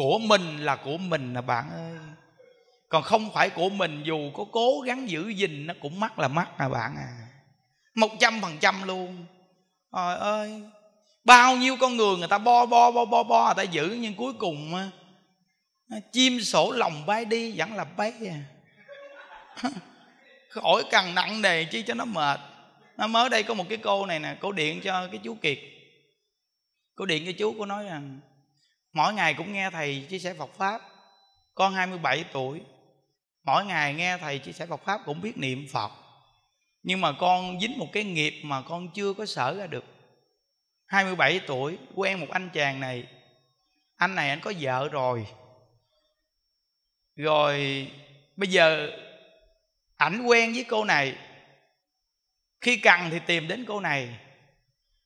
của mình là của mình nè bạn ơi còn không phải của mình dù có cố gắng giữ gìn nó cũng mắc là mắc à bạn à một trăm phần trăm luôn trời ơi bao nhiêu con người người ta bo bo bo bo bo người ta giữ nhưng cuối cùng chim sổ lòng bay đi vẫn là bay à khỏi cần nặng nề chi cho nó mệt nó mới đây có một cái cô này nè cô điện cho cái chú kiệt cô điện cho chú cô nói rằng mỗi ngày cũng nghe thầy chia sẻ Phật pháp con 27 tuổi mỗi ngày nghe thầy chia sẻ Phật pháp cũng biết niệm Phật nhưng mà con dính một cái nghiệp mà con chưa có sở ra được 27 tuổi quen một anh chàng này anh này anh có vợ rồi rồi bây giờ ảnh quen với cô này khi cần thì tìm đến cô này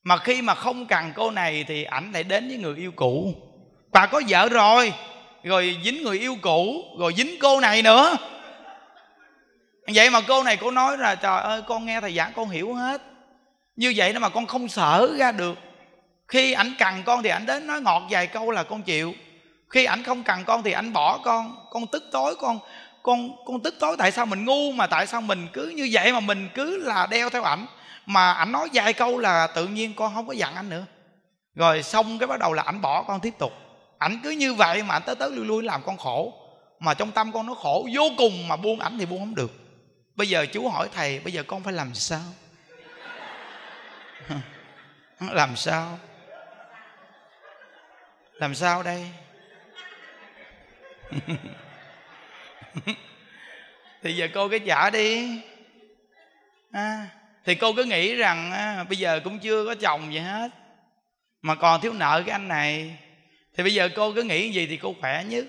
mà khi mà không cần cô này thì ảnh lại đến với người yêu cũ bà có vợ rồi rồi dính người yêu cũ rồi dính cô này nữa vậy mà cô này cô nói là trời ơi con nghe thầy giảng con hiểu hết như vậy đó mà con không sợ ra được khi ảnh cần con thì ảnh đến nói ngọt vài câu là con chịu khi ảnh không cần con thì ảnh bỏ con con tức tối con con con tức tối tại sao mình ngu mà tại sao mình cứ như vậy mà mình cứ là đeo theo ảnh mà ảnh nói vài câu là tự nhiên con không có dặn anh nữa rồi xong cái bắt đầu là ảnh bỏ con tiếp tục ảnh cứ như vậy mà ảnh tới tới lui lui làm con khổ mà trong tâm con nó khổ vô cùng mà buông ảnh thì buông không được bây giờ chú hỏi thầy bây giờ con phải làm sao làm sao làm sao đây thì giờ cô cứ giả đi à, thì cô cứ nghĩ rằng à, bây giờ cũng chưa có chồng gì hết mà còn thiếu nợ cái anh này thì bây giờ cô cứ nghĩ gì thì cô khỏe nhất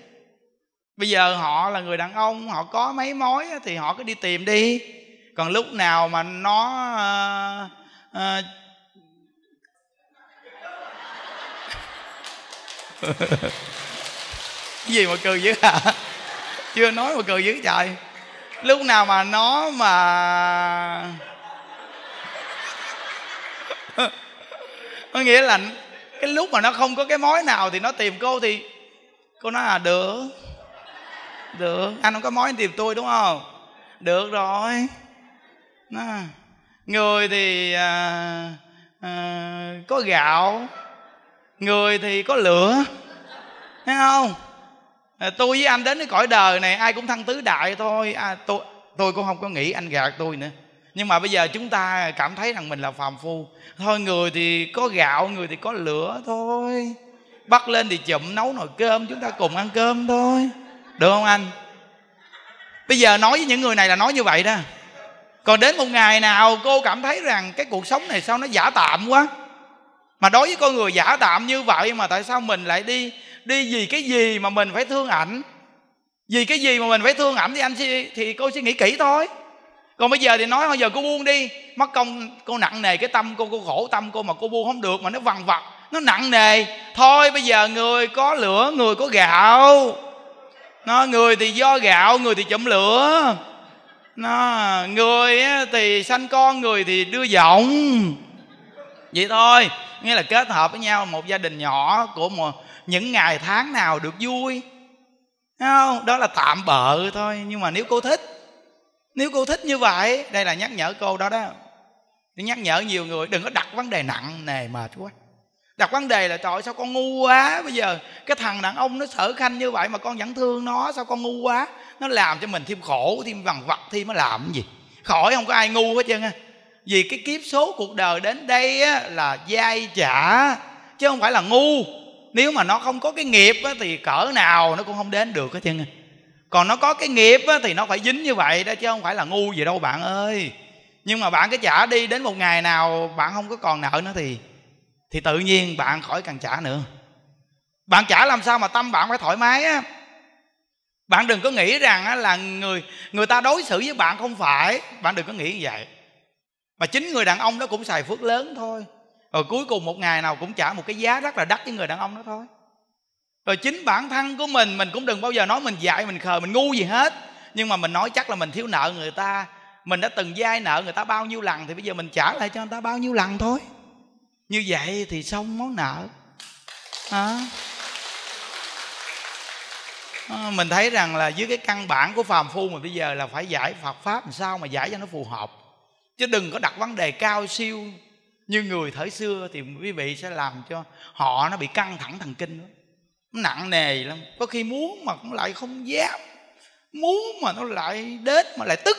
bây giờ họ là người đàn ông họ có mấy mối thì họ cứ đi tìm đi còn lúc nào mà nó uh, uh, cái gì mà cười dữ hả chưa nói mà cười dữ trời lúc nào mà nó mà có nghĩa là cái lúc mà nó không có cái mối nào thì nó tìm cô thì cô nói à được được anh không có mối anh tìm tôi đúng không được rồi nó, người thì à, à, có gạo người thì có lửa thấy không à, tôi với anh đến cái cõi đời này ai cũng thăng tứ đại thôi à, tôi tôi cũng không có nghĩ anh gạt tôi nữa nhưng mà bây giờ chúng ta cảm thấy rằng mình là phàm phu thôi người thì có gạo người thì có lửa thôi bắt lên thì chụm nấu nồi cơm chúng ta cùng ăn cơm thôi được không anh bây giờ nói với những người này là nói như vậy đó còn đến một ngày nào cô cảm thấy rằng cái cuộc sống này sao nó giả tạm quá mà đối với con người giả tạm như vậy mà tại sao mình lại đi đi vì cái gì mà mình phải thương ảnh vì cái gì mà mình phải thương ảnh thì anh thì cô suy nghĩ kỹ thôi còn bây giờ thì nói bây giờ cô buông đi mất công cô nặng nề cái tâm cô cô khổ tâm cô mà cô buông không được mà nó vằn vặt nó nặng nề thôi bây giờ người có lửa người có gạo nó người thì do gạo người thì chụm lửa nó người thì sanh con người thì đưa vọng vậy thôi nghĩa là kết hợp với nhau một gia đình nhỏ của một những ngày tháng nào được vui Thấy không đó là tạm bợ thôi nhưng mà nếu cô thích nếu cô thích như vậy đây là nhắc nhở cô đó đó nhắc nhở nhiều người đừng có đặt vấn đề nặng nề mệt quá đặt vấn đề là trời sao con ngu quá bây giờ cái thằng đàn ông nó sở khanh như vậy mà con vẫn thương nó sao con ngu quá nó làm cho mình thêm khổ thêm vằn vặt thêm nó làm cái gì khỏi không có ai ngu hết trơn á vì cái kiếp số cuộc đời đến đây á, là dai trả chứ không phải là ngu nếu mà nó không có cái nghiệp á, thì cỡ nào nó cũng không đến được hết trơn á còn nó có cái nghiệp á, thì nó phải dính như vậy đó chứ không phải là ngu gì đâu bạn ơi nhưng mà bạn cứ trả đi đến một ngày nào bạn không có còn nợ nó thì thì tự nhiên bạn khỏi cần trả nữa bạn trả làm sao mà tâm bạn phải thoải mái á bạn đừng có nghĩ rằng á, là người người ta đối xử với bạn không phải bạn đừng có nghĩ như vậy mà chính người đàn ông đó cũng xài phước lớn thôi rồi cuối cùng một ngày nào cũng trả một cái giá rất là đắt với người đàn ông đó thôi rồi chính bản thân của mình mình cũng đừng bao giờ nói mình dạy mình khờ mình ngu gì hết nhưng mà mình nói chắc là mình thiếu nợ người ta mình đã từng dai nợ người ta bao nhiêu lần thì bây giờ mình trả lại cho người ta bao nhiêu lần thôi như vậy thì xong món nợ à. À, mình thấy rằng là dưới cái căn bản của phàm phu mà bây giờ là phải giải phật pháp làm sao mà giải cho nó phù hợp chứ đừng có đặt vấn đề cao siêu như người thời xưa thì quý vị sẽ làm cho họ nó bị căng thẳng thần kinh nữa nặng nề lắm có khi muốn mà cũng lại không dám muốn mà nó lại đến mà lại tức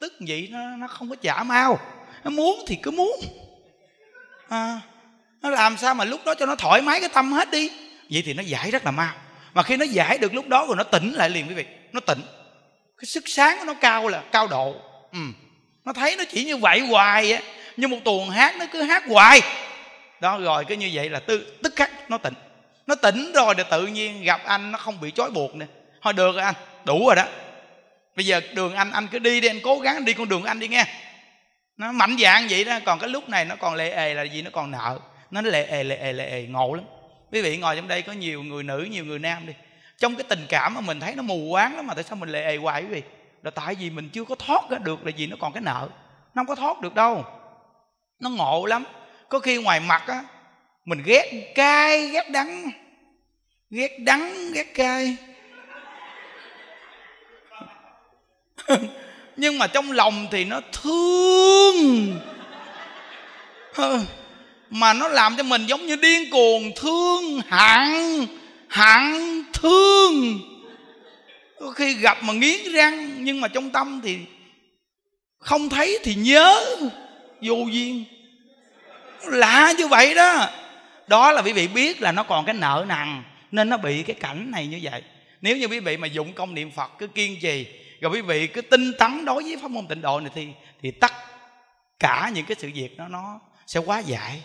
tức vậy nó, nó không có trả mau nó muốn thì cứ muốn à, nó làm sao mà lúc đó cho nó thoải mái cái tâm hết đi vậy thì nó giải rất là mau mà khi nó giải được lúc đó rồi nó tỉnh lại liền quý vị nó tỉnh cái sức sáng của nó cao là cao độ ừ. nó thấy nó chỉ như vậy hoài á như một tuần hát nó cứ hát hoài đó rồi cứ như vậy là tư tức khắc nó tỉnh nó tỉnh rồi thì tự nhiên gặp anh nó không bị trói buộc nè thôi được rồi anh đủ rồi đó bây giờ đường anh anh cứ đi đi anh cố gắng đi con đường anh đi nghe nó mạnh dạng vậy đó còn cái lúc này nó còn lệ ề là gì nó còn nợ nó lệ ề lệ ề lệ ề ngộ lắm quý vị ngồi trong đây có nhiều người nữ nhiều người nam đi trong cái tình cảm mà mình thấy nó mù quáng lắm mà tại sao mình lệ ề hoài quý vị là tại vì mình chưa có thoát ra được là gì nó còn cái nợ nó không có thoát được đâu nó ngộ lắm có khi ngoài mặt á mình ghét cay ghét đắng ghét đắng ghét cay nhưng mà trong lòng thì nó thương mà nó làm cho mình giống như điên cuồng thương hận hận thương có khi gặp mà nghiến răng nhưng mà trong tâm thì không thấy thì nhớ vô duyên lạ như vậy đó đó là quý vị biết là nó còn cái nợ nặng nên nó bị cái cảnh này như vậy nếu như quý vị mà dụng công niệm phật cứ kiên trì rồi quý vị cứ tinh tấn đối với pháp môn tịnh độ này thì thì tất cả những cái sự việc đó nó sẽ quá giải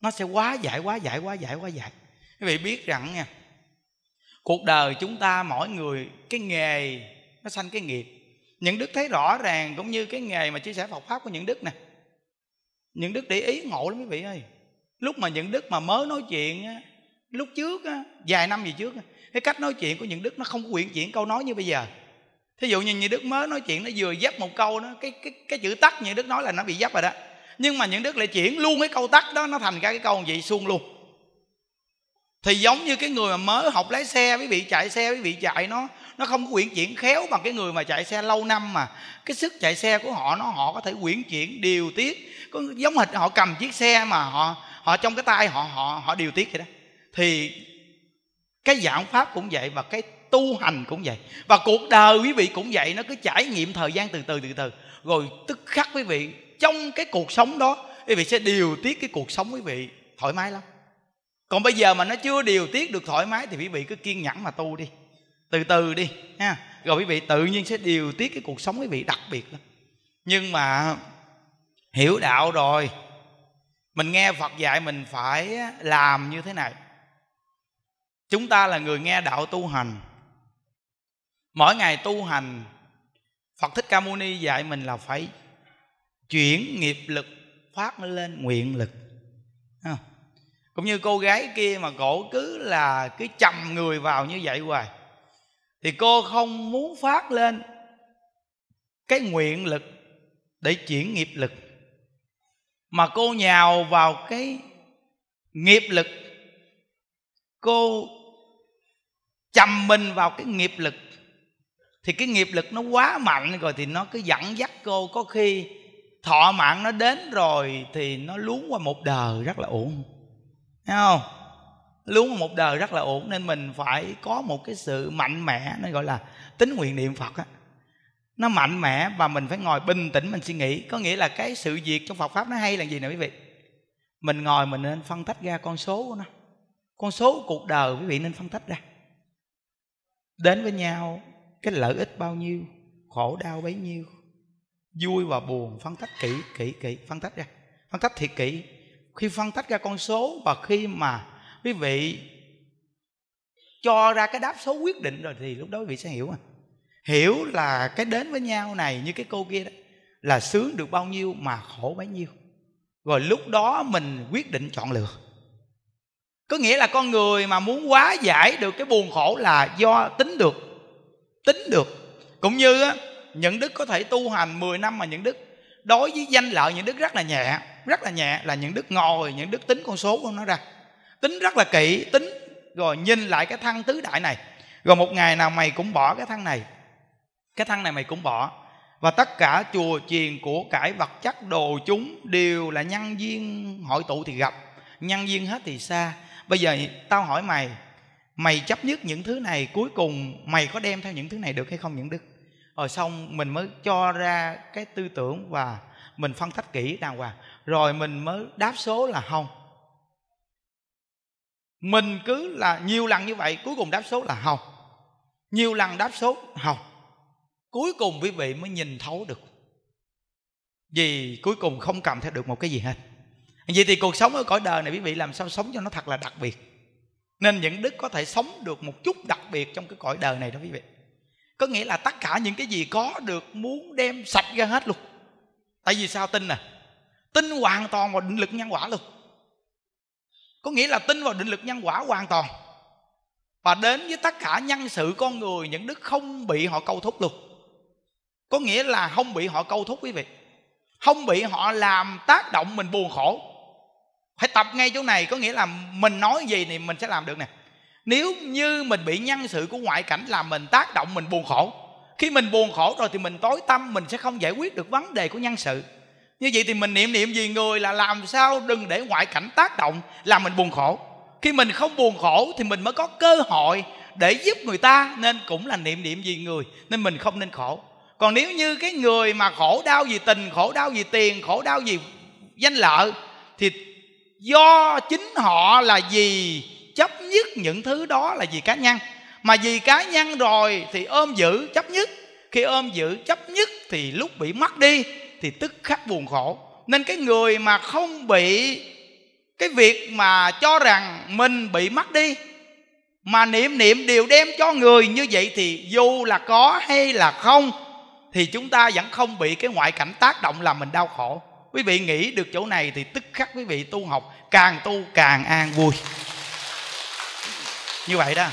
nó sẽ quá giải quá giải quá giải quá giải quý vị biết rằng nha cuộc đời chúng ta mỗi người cái nghề nó sanh cái nghiệp những đức thấy rõ ràng cũng như cái nghề mà chia sẻ phật pháp của những đức nè những đức để ý ngộ lắm quý vị ơi lúc mà những đức mà mới nói chuyện lúc trước á, vài năm gì trước cái cách nói chuyện của những đức nó không có quyện chuyển câu nói như bây giờ thí dụ như những đức mới nói chuyện nó vừa dắp một câu nó cái cái cái chữ tắt những đức nói là nó bị dắp rồi đó nhưng mà những đức lại chuyển luôn cái câu tắt đó nó thành ra cái câu vậy xuông luôn thì giống như cái người mà mới học lái xe với vị chạy xe với vị chạy nó nó không có quyển chuyển khéo bằng cái người mà chạy xe lâu năm mà cái sức chạy xe của họ nó họ có thể quyển chuyển điều tiết có giống hệt họ cầm chiếc xe mà họ họ trong cái tay họ họ họ điều tiết vậy đó thì cái giảng pháp cũng vậy và cái tu hành cũng vậy và cuộc đời quý vị cũng vậy nó cứ trải nghiệm thời gian từ từ từ từ rồi tức khắc quý vị trong cái cuộc sống đó quý vị sẽ điều tiết cái cuộc sống quý vị thoải mái lắm còn bây giờ mà nó chưa điều tiết được thoải mái thì quý vị cứ kiên nhẫn mà tu đi từ từ đi ha rồi quý vị tự nhiên sẽ điều tiết cái cuộc sống quý vị đặc biệt lắm nhưng mà hiểu đạo rồi mình nghe phật dạy mình phải làm như thế này chúng ta là người nghe đạo tu hành mỗi ngày tu hành phật thích ca mâu ni dạy mình là phải chuyển nghiệp lực phát lên nguyện lực cũng như cô gái kia mà cổ cứ là cứ chầm người vào như vậy hoài thì cô không muốn phát lên cái nguyện lực để chuyển nghiệp lực mà cô nhào vào cái nghiệp lực cô chầm mình vào cái nghiệp lực thì cái nghiệp lực nó quá mạnh rồi thì nó cứ dẫn dắt cô có khi thọ mạng nó đến rồi thì nó luống qua một đời rất là ổn, thấy không luống qua một đời rất là ổn nên mình phải có một cái sự mạnh mẽ nó gọi là tính nguyện niệm phật á nó mạnh mẽ và mình phải ngồi bình tĩnh mình suy nghĩ có nghĩa là cái sự việc trong Phật pháp nó hay là gì nè quý vị mình ngồi mình nên phân tách ra con số của nó con số cuộc đời quý vị nên phân tách ra đến với nhau cái lợi ích bao nhiêu khổ đau bấy nhiêu vui và buồn phân tách kỹ kỹ kỹ phân tách ra phân tách thiệt kỹ khi phân tách ra con số và khi mà quý vị cho ra cái đáp số quyết định rồi thì lúc đó quý vị sẽ hiểu à hiểu là cái đến với nhau này như cái cô kia đó là sướng được bao nhiêu mà khổ bấy nhiêu rồi lúc đó mình quyết định chọn lựa có nghĩa là con người mà muốn quá giải được cái buồn khổ là do tính được tính được cũng như á, những đức có thể tu hành 10 năm mà những đức đối với danh lợi những đức rất là nhẹ rất là nhẹ là những đức ngồi những đức tính con số của nó ra tính rất là kỹ tính rồi nhìn lại cái thân tứ đại này rồi một ngày nào mày cũng bỏ cái thân này cái thân này mày cũng bỏ và tất cả chùa chiền của cải vật chất đồ chúng đều là nhân duyên hội tụ thì gặp nhân duyên hết thì xa bây giờ tao hỏi mày mày chấp nhất những thứ này cuối cùng mày có đem theo những thứ này được hay không những đức rồi xong mình mới cho ra cái tư tưởng và mình phân tích kỹ đàng hoàng rồi mình mới đáp số là không mình cứ là nhiều lần như vậy cuối cùng đáp số là không nhiều lần đáp số không cuối cùng quý vị mới nhìn thấu được vì cuối cùng không cầm theo được một cái gì hết vậy thì cuộc sống ở cõi đời này quý vị làm sao sống cho nó thật là đặc biệt nên những đức có thể sống được một chút đặc biệt trong cái cõi đời này đó quý vị có nghĩa là tất cả những cái gì có được muốn đem sạch ra hết luôn tại vì sao tin nè à? tin hoàn toàn vào định lực nhân quả luôn có nghĩa là tin vào định lực nhân quả hoàn toàn và đến với tất cả nhân sự con người những đức không bị họ câu thúc luôn có nghĩa là không bị họ câu thúc quý vị không bị họ làm tác động mình buồn khổ phải tập ngay chỗ này có nghĩa là mình nói gì thì mình sẽ làm được nè nếu như mình bị nhân sự của ngoại cảnh làm mình tác động mình buồn khổ khi mình buồn khổ rồi thì mình tối tâm mình sẽ không giải quyết được vấn đề của nhân sự như vậy thì mình niệm niệm gì người là làm sao đừng để ngoại cảnh tác động làm mình buồn khổ khi mình không buồn khổ thì mình mới có cơ hội để giúp người ta nên cũng là niệm niệm gì người nên mình không nên khổ còn nếu như cái người mà khổ đau vì tình khổ đau vì tiền khổ đau vì danh lợi thì do chính họ là gì chấp nhất những thứ đó là vì cá nhân mà vì cá nhân rồi thì ôm giữ chấp nhất khi ôm giữ chấp nhất thì lúc bị mất đi thì tức khắc buồn khổ nên cái người mà không bị cái việc mà cho rằng mình bị mất đi mà niệm niệm đều đem cho người như vậy thì dù là có hay là không thì chúng ta vẫn không bị cái ngoại cảnh tác động làm mình đau khổ quý vị nghĩ được chỗ này thì tức khắc quý vị tu học càng tu càng an vui như vậy đó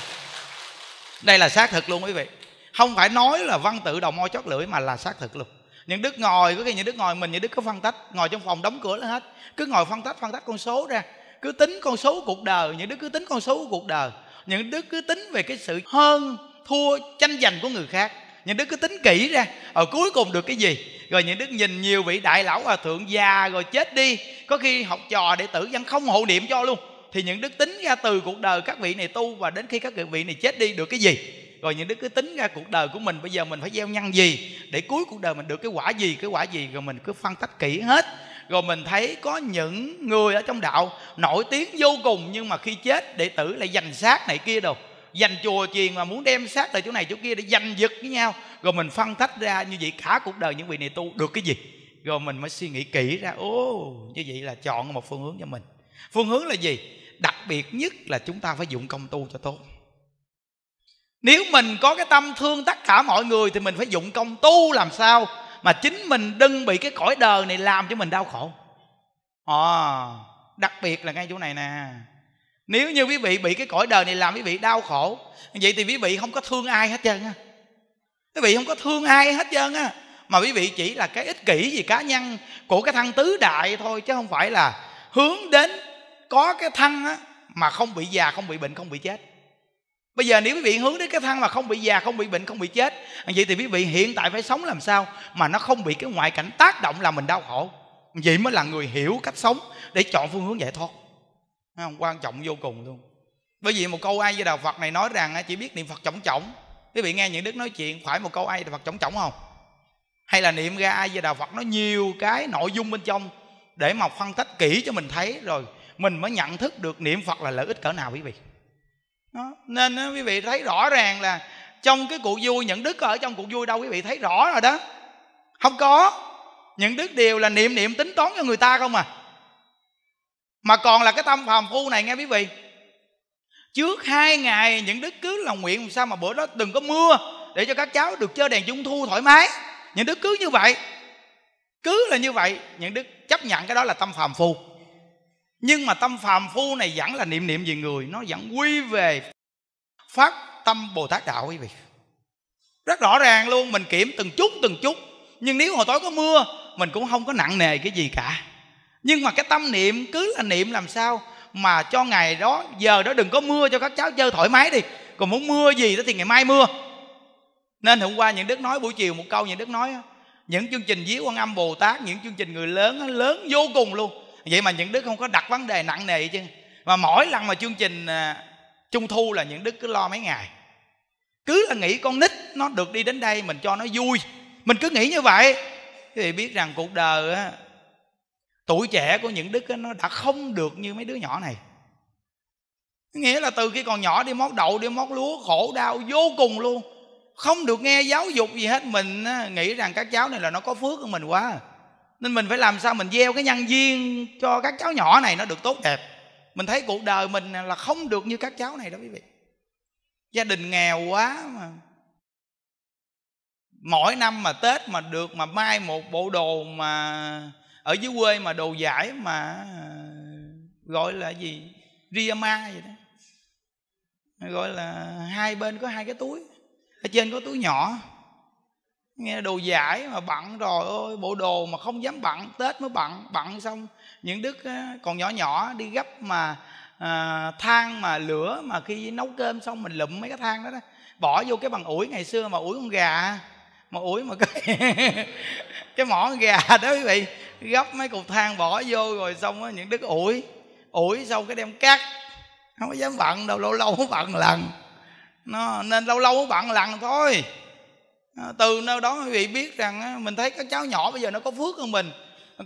đây là xác thực luôn quý vị không phải nói là văn tự đầu môi chót lưỡi mà là xác thực luôn những đức ngồi có khi những đức ngồi mình những đức cứ phân tách ngồi trong phòng đóng cửa là hết cứ ngồi phân tách phân tách con số ra cứ tính con số cuộc đời những đức cứ tính con số cuộc đời những đức cứ tính về cái sự hơn thua tranh giành của người khác những đức cứ tính kỹ ra ở ờ, cuối cùng được cái gì rồi những đức nhìn nhiều vị đại lão hòa thượng già rồi chết đi có khi học trò đệ tử vẫn không hộ niệm cho luôn thì những đức tính ra từ cuộc đời các vị này tu và đến khi các vị này chết đi được cái gì rồi những đức cứ tính ra cuộc đời của mình bây giờ mình phải gieo nhân gì để cuối cuộc đời mình được cái quả gì cái quả gì rồi mình cứ phân tách kỹ hết rồi mình thấy có những người ở trong đạo nổi tiếng vô cùng nhưng mà khi chết đệ tử lại giành xác này kia đâu dành chùa chiền mà muốn đem sát từ chỗ này chỗ kia để giành giật với nhau rồi mình phân tách ra như vậy cả cuộc đời những vị này tu được cái gì rồi mình mới suy nghĩ kỹ ra ô như vậy là chọn một phương hướng cho mình phương hướng là gì đặc biệt nhất là chúng ta phải dụng công tu cho tốt nếu mình có cái tâm thương tất cả mọi người thì mình phải dụng công tu làm sao mà chính mình đừng bị cái cõi đời này làm cho mình đau khổ à, đặc biệt là ngay chỗ này nè nếu như quý vị bị cái cõi đời này làm quý vị đau khổ vậy thì quý vị không có thương ai hết trơn á quý vị không có thương ai hết trơn á mà quý vị chỉ là cái ích kỷ gì cá nhân của cái thân tứ đại thôi chứ không phải là hướng đến có cái thân á mà không bị già không bị bệnh không bị chết bây giờ nếu quý vị hướng đến cái thân mà không bị già không bị bệnh không bị chết vậy thì quý vị hiện tại phải sống làm sao mà nó không bị cái ngoại cảnh tác động làm mình đau khổ vậy mới là người hiểu cách sống để chọn phương hướng giải thoát không quan trọng vô cùng luôn bởi vì một câu ai với đạo phật này nói rằng chỉ biết niệm phật trọng trọng quý vị nghe những đức nói chuyện phải một câu ai phật trọng trọng không hay là niệm ra ai với đạo phật nó nhiều cái nội dung bên trong để mà phân tích kỹ cho mình thấy rồi mình mới nhận thức được niệm phật là lợi ích cỡ nào quý vị đó. nên quý vị thấy rõ ràng là trong cái cuộc vui những đức ở trong cuộc vui đâu quý vị thấy rõ rồi đó không có những đức đều là niệm niệm tính toán cho người ta không à mà còn là cái tâm phàm phu này nghe quý vị trước hai ngày những đức cứ là nguyện làm sao mà bữa đó đừng có mưa để cho các cháu được chơi đèn trung thu thoải mái những đức cứ như vậy cứ là như vậy những đức chấp nhận cái đó là tâm phàm phu nhưng mà tâm phàm phu này vẫn là niệm niệm về người nó vẫn quy về phát tâm bồ tát đạo quý vị rất rõ ràng luôn mình kiểm từng chút từng chút nhưng nếu hồi tối có mưa mình cũng không có nặng nề cái gì cả nhưng mà cái tâm niệm cứ là niệm làm sao mà cho ngày đó giờ đó đừng có mưa cho các cháu chơi thoải mái đi còn muốn mưa gì đó thì ngày mai mưa nên hôm qua những đức nói buổi chiều một câu những đức nói những chương trình dí quan âm bồ tát những chương trình người lớn lớn vô cùng luôn vậy mà những đức không có đặt vấn đề nặng nề chứ mà mỗi lần mà chương trình à, trung thu là những đức cứ lo mấy ngày cứ là nghĩ con nít nó được đi đến đây mình cho nó vui mình cứ nghĩ như vậy thì biết rằng cuộc đời tuổi trẻ của những đức nó đã không được như mấy đứa nhỏ này nghĩa là từ khi còn nhỏ đi mót đậu đi mót lúa khổ đau vô cùng luôn không được nghe giáo dục gì hết mình nghĩ rằng các cháu này là nó có phước hơn mình quá nên mình phải làm sao mình gieo cái nhân duyên cho các cháu nhỏ này nó được tốt đẹp mình thấy cuộc đời mình là không được như các cháu này đó quý vị gia đình nghèo quá mà mỗi năm mà tết mà được mà may một bộ đồ mà ở dưới quê mà đồ giải mà ờ, gọi là gì ria ma vậy đó gọi là hai bên có hai cái túi ở trên có túi nhỏ nghe đồ giải mà bận rồi ôi bộ đồ mà không dám bận tết mới bận bận xong những đức ờ, còn nhỏ nhỏ đi gấp mà à, than mà lửa mà khi nấu cơm xong mình lụm mấy cái than đó đó bỏ vô cái bằng ủi ngày xưa mà ủi con gà mà ủi mà cái cái mỏ gà đó quý vị gấp mấy cục than bỏ vô rồi xong á những đứa ủi ủi xong cái đem cắt không có dám bận đâu lâu lâu cũng bận lần nó nên lâu lâu cũng bận lần thôi ờ, từ nơi đó quý vị biết rằng mình thấy các cháu nhỏ bây giờ nó có phước hơn mình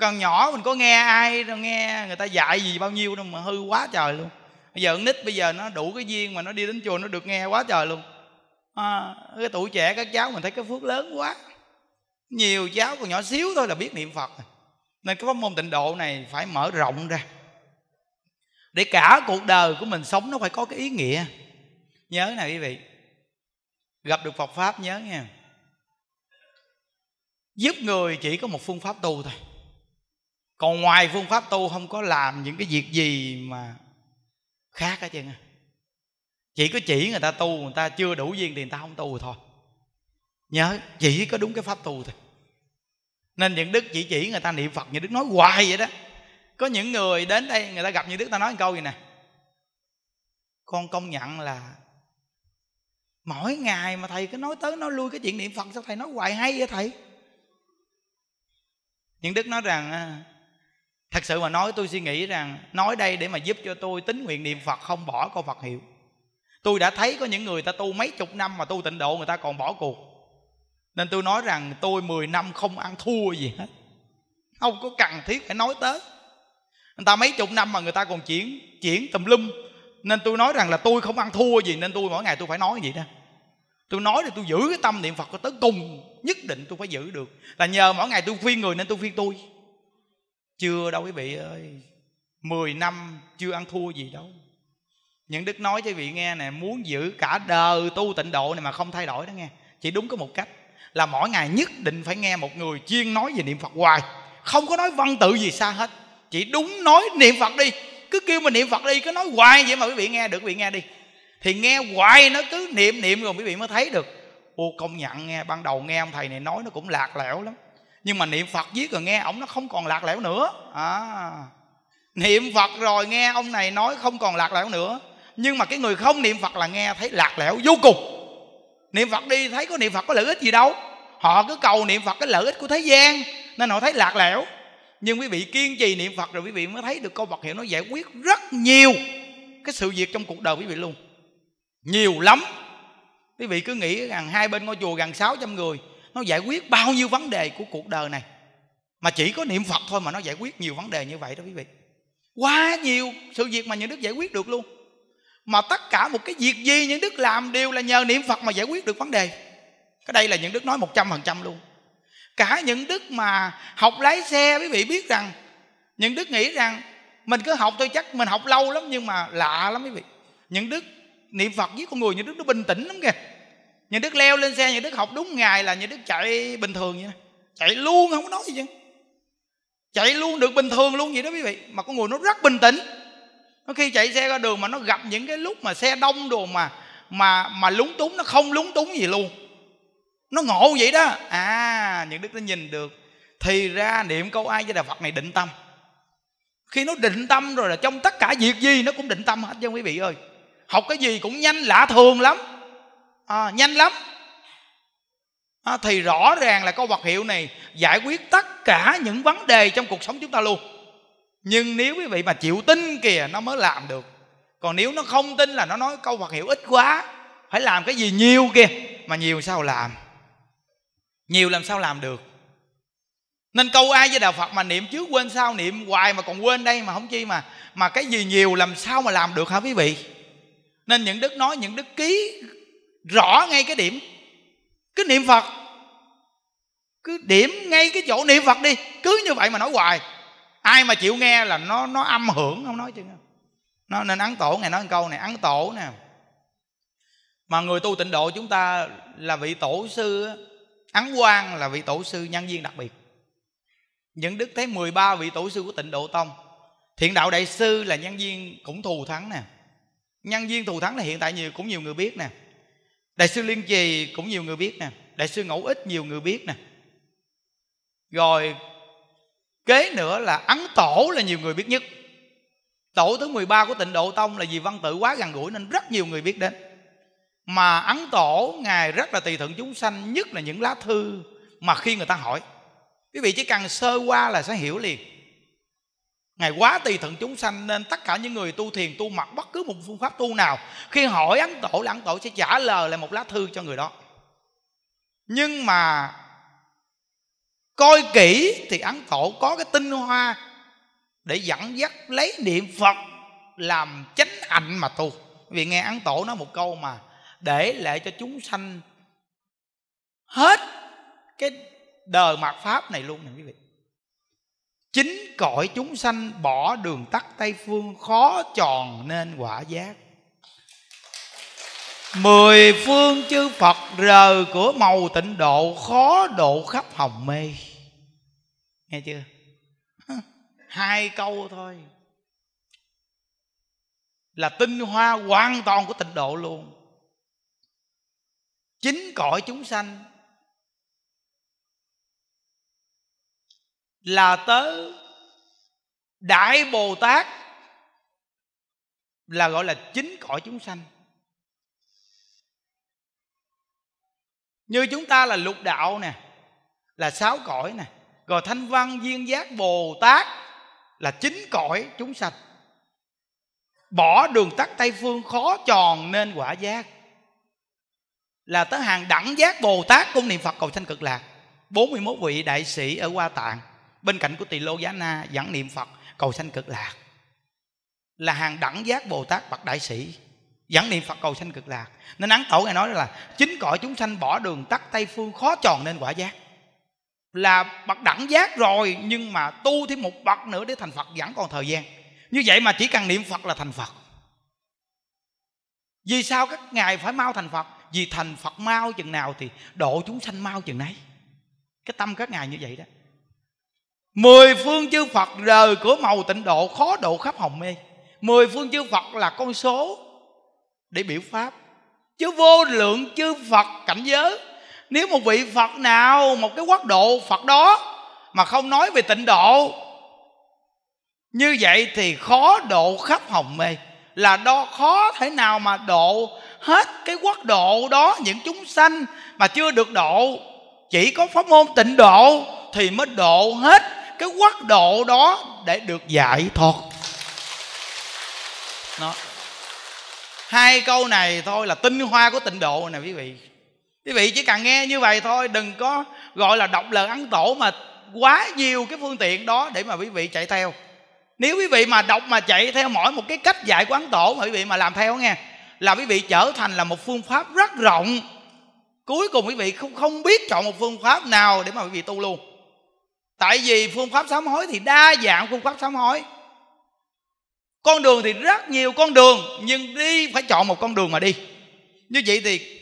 còn nhỏ mình có nghe ai đâu nghe người ta dạy gì bao nhiêu đâu mà hư quá trời luôn bây giờ nít bây giờ nó đủ cái duyên mà nó đi đến chùa nó được nghe quá trời luôn à, cái tuổi trẻ các cháu mình thấy cái phước lớn quá nhiều cháu còn nhỏ xíu thôi là biết niệm phật nên cái pháp môn tịnh độ này phải mở rộng ra để cả cuộc đời của mình sống nó phải có cái ý nghĩa nhớ nè quý vị gặp được phật pháp nhớ nha giúp người chỉ có một phương pháp tu thôi còn ngoài phương pháp tu không có làm những cái việc gì mà khác hết trơn à chỉ có chỉ người ta tu người ta chưa đủ duyên thì người ta không tu thôi nhớ chỉ có đúng cái pháp tu thôi nên những đức chỉ chỉ người ta niệm phật như đức nói hoài vậy đó có những người đến đây người ta gặp như đức ta nói một câu gì nè con công nhận là mỗi ngày mà thầy cứ nói tới nói lui cái chuyện niệm phật sao thầy nói hoài hay vậy thầy những đức nói rằng à, thật sự mà nói tôi suy nghĩ rằng nói đây để mà giúp cho tôi tính nguyện niệm phật không bỏ câu phật hiệu tôi đã thấy có những người ta tu mấy chục năm mà tu tịnh độ người ta còn bỏ cuộc nên tôi nói rằng tôi 10 năm không ăn thua gì hết không có cần thiết phải nói tới người ta mấy chục năm mà người ta còn chuyển chuyển tùm lum nên tôi nói rằng là tôi không ăn thua gì nên tôi mỗi ngày tôi phải nói vậy đó tôi nói thì tôi giữ cái tâm niệm phật tới cùng nhất định tôi phải giữ được là nhờ mỗi ngày tôi khuyên người nên tôi khuyên tôi chưa đâu quý vị ơi 10 năm chưa ăn thua gì đâu những đức nói cho vị nghe nè muốn giữ cả đời tu tịnh độ này mà không thay đổi đó nghe chỉ đúng có một cách là mỗi ngày nhất định phải nghe một người chuyên nói về niệm phật hoài không có nói văn tự gì xa hết chỉ đúng nói niệm phật đi cứ kêu mình niệm phật đi cứ nói hoài vậy mà quý vị nghe được quý vị nghe đi thì nghe hoài nó cứ niệm niệm rồi quý vị mới thấy được ô công nhận nghe ban đầu nghe ông thầy này nói nó cũng lạc lẽo lắm nhưng mà niệm phật viết rồi nghe ổng nó không còn lạc lẽo nữa à niệm phật rồi nghe ông này nói không còn lạc lẽo nữa nhưng mà cái người không niệm phật là nghe thấy lạc lẽo vô cùng niệm phật đi thấy có niệm phật có lợi ích gì đâu họ cứ cầu niệm phật cái lợi ích của thế gian nên họ thấy lạc lẽo nhưng quý vị kiên trì niệm phật rồi quý vị mới thấy được câu vật hiệu nó giải quyết rất nhiều cái sự việc trong cuộc đời quý vị luôn nhiều lắm quý vị cứ nghĩ rằng hai bên ngôi chùa gần 600 người nó giải quyết bao nhiêu vấn đề của cuộc đời này mà chỉ có niệm phật thôi mà nó giải quyết nhiều vấn đề như vậy đó quý vị quá nhiều sự việc mà nhà đức giải quyết được luôn mà tất cả một cái việc gì những đức làm đều là nhờ niệm phật mà giải quyết được vấn đề cái đây là những đức nói một trăm phần trăm luôn cả những đức mà học lái xe quý vị biết rằng những đức nghĩ rằng mình cứ học thôi chắc mình học lâu lắm nhưng mà lạ lắm quý vị những đức niệm phật với con người những đức nó bình tĩnh lắm kìa những đức leo lên xe những đức học đúng ngày là những đức chạy bình thường vậy chạy luôn không có nói gì chứ chạy luôn được bình thường luôn vậy đó quý vị mà con người nó rất bình tĩnh nó khi chạy xe ra đường mà nó gặp những cái lúc mà xe đông đồ mà mà mà lúng túng nó không lúng túng gì luôn nó ngộ vậy đó à những đức nó nhìn được thì ra niệm câu ai với đà phật này định tâm khi nó định tâm rồi là trong tất cả việc gì nó cũng định tâm hết chứ quý vị ơi học cái gì cũng nhanh lạ thường lắm à, nhanh lắm à, thì rõ ràng là câu vật hiệu này giải quyết tất cả những vấn đề trong cuộc sống chúng ta luôn nhưng nếu quý vị mà chịu tin kìa nó mới làm được còn nếu nó không tin là nó nói câu Phật hiệu ít quá phải làm cái gì nhiều kìa mà nhiều sao làm nhiều làm sao làm được nên câu ai với đạo phật mà niệm trước quên sau niệm hoài mà còn quên đây mà không chi mà mà cái gì nhiều làm sao mà làm được hả quý vị nên những đức nói những đức ký rõ ngay cái điểm cứ niệm phật cứ điểm ngay cái chỗ niệm phật đi cứ như vậy mà nói hoài ai mà chịu nghe là nó nó âm hưởng không nói chứ nó nên ấn tổ ngài nói một câu này ấn tổ nè mà người tu tịnh độ chúng ta là vị tổ sư ấn quan là vị tổ sư nhân viên đặc biệt những đức thế 13 vị tổ sư của tịnh độ tông thiện đạo đại sư là nhân viên cũng thù thắng nè nhân viên thù thắng là hiện tại nhiều cũng nhiều người biết nè đại sư liên trì cũng nhiều người biết nè đại sư ngẫu ích nhiều người biết nè rồi Kế nữa là ấn tổ là nhiều người biết nhất Tổ thứ 13 của tịnh Độ Tông là vì văn tự quá gần gũi nên rất nhiều người biết đến Mà ấn tổ Ngài rất là tùy thuận chúng sanh Nhất là những lá thư mà khi người ta hỏi Quý vị chỉ cần sơ qua là sẽ hiểu liền Ngài quá tùy thuận chúng sanh Nên tất cả những người tu thiền tu mặc Bất cứ một phương pháp tu nào Khi hỏi ấn tổ là ấn tổ sẽ trả lời lại một lá thư cho người đó Nhưng mà coi kỹ thì ấn tổ có cái tinh hoa để dẫn dắt lấy niệm phật làm chánh ảnh mà tu vì nghe ấn tổ nói một câu mà để lại cho chúng sanh hết cái đời mạt pháp này luôn nè quý vị chính cõi chúng sanh bỏ đường tắt tây phương khó tròn nên quả giác mười phương chư phật rờ cửa màu tịnh độ khó độ khắp hồng mê nghe chưa hai câu thôi là tinh hoa hoàn toàn của tịnh độ luôn chính cõi chúng sanh là tớ đại bồ tát là gọi là chính cõi chúng sanh như chúng ta là lục đạo nè là sáu cõi nè rồi thanh văn viên giác bồ tát là chính cõi chúng sanh bỏ đường tắt tây phương khó tròn nên quả giác là tới hàng đẳng giác bồ tát cũng niệm phật cầu sanh cực lạc 41 vị đại sĩ ở hoa tạng bên cạnh của tỳ lô giá na dẫn niệm phật cầu sanh cực lạc là hàng đẳng giác bồ tát bậc đại sĩ dẫn niệm phật cầu sanh cực lạc nên án tổ ngài nói là chính cõi chúng sanh bỏ đường tắt tây phương khó tròn nên quả giác là bậc đẳng giác rồi nhưng mà tu thêm một bậc nữa để thành phật vẫn còn thời gian như vậy mà chỉ cần niệm phật là thành phật vì sao các ngài phải mau thành phật vì thành phật mau chừng nào thì độ chúng sanh mau chừng nấy cái tâm các ngài như vậy đó mười phương chư phật rời cửa màu tịnh độ khó độ khắp hồng mê mười phương chư phật là con số để biểu pháp chứ vô lượng chư phật cảnh giới nếu một vị phật nào một cái quốc độ phật đó mà không nói về tịnh độ như vậy thì khó độ khắp hồng mê là đo khó thể nào mà độ hết cái quốc độ đó những chúng sanh mà chưa được độ chỉ có pháp môn tịnh độ thì mới độ hết cái quốc độ đó để được giải thoát đó. hai câu này thôi là tinh hoa của tịnh độ nè quý vị quý vị chỉ cần nghe như vậy thôi đừng có gọi là đọc lời ăn tổ mà quá nhiều cái phương tiện đó để mà quý vị chạy theo nếu quý vị mà đọc mà chạy theo mỗi một cái cách dạy của ấn tổ mà quý vị mà làm theo nghe là quý vị trở thành là một phương pháp rất rộng cuối cùng quý vị không không biết chọn một phương pháp nào để mà quý vị tu luôn tại vì phương pháp sám hối thì đa dạng phương pháp sám hối con đường thì rất nhiều con đường nhưng đi phải chọn một con đường mà đi như vậy thì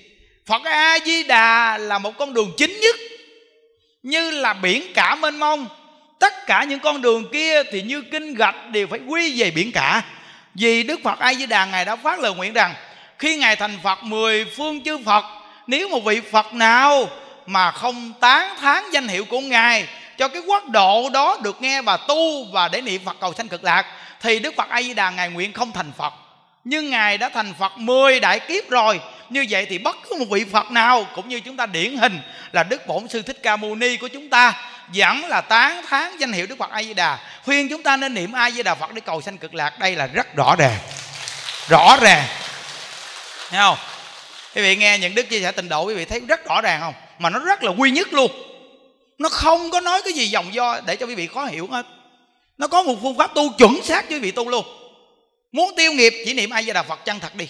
phật a di đà là một con đường chính nhất như là biển cả mênh mông tất cả những con đường kia thì như kinh gạch đều phải quy về biển cả vì đức phật a di đà ngài đã phát lời nguyện rằng khi ngài thành phật mười phương chư phật nếu một vị phật nào mà không tán thán danh hiệu của ngài cho cái quốc độ đó được nghe và tu và để niệm phật cầu sanh cực lạc thì đức phật a di đà ngài nguyện không thành phật nhưng ngài đã thành phật mười đại kiếp rồi như vậy thì bất cứ một vị phật nào cũng như chúng ta điển hình là đức bổn sư thích ca mâu ni của chúng ta vẫn là tán thán danh hiệu đức phật a di đà khuyên chúng ta nên niệm a di đà phật để cầu sanh cực lạc đây là rất rõ ràng rõ ràng thấy không quý vị nghe những đức chia sẻ tình độ quý vị thấy rất rõ ràng không mà nó rất là quy nhất luôn nó không có nói cái gì dòng do để cho quý vị khó hiểu hết nó có một phương pháp tu chuẩn xác với quý vị tu luôn muốn tiêu nghiệp chỉ niệm a di đà phật chân thật đi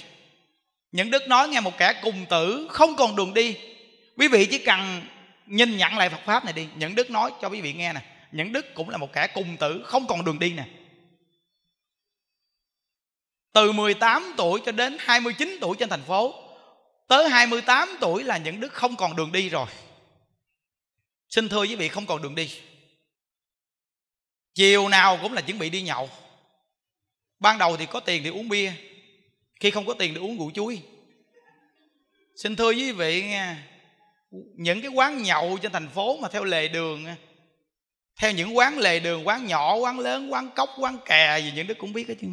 những đức nói nghe một kẻ cùng tử không còn đường đi quý vị chỉ cần nhìn nhận lại phật pháp này đi những đức nói cho quý vị nghe nè những đức cũng là một kẻ cùng tử không còn đường đi nè từ 18 tuổi cho đến 29 tuổi trên thành phố Tới 28 tuổi là những đức không còn đường đi rồi Xin thưa quý vị không còn đường đi Chiều nào cũng là chuẩn bị đi nhậu Ban đầu thì có tiền thì uống bia khi không có tiền để uống rượu chuối xin thưa quý vị nghe những cái quán nhậu trên thành phố mà theo lề đường theo những quán lề đường quán nhỏ quán lớn quán cốc quán kè gì những đứa cũng biết hết chứ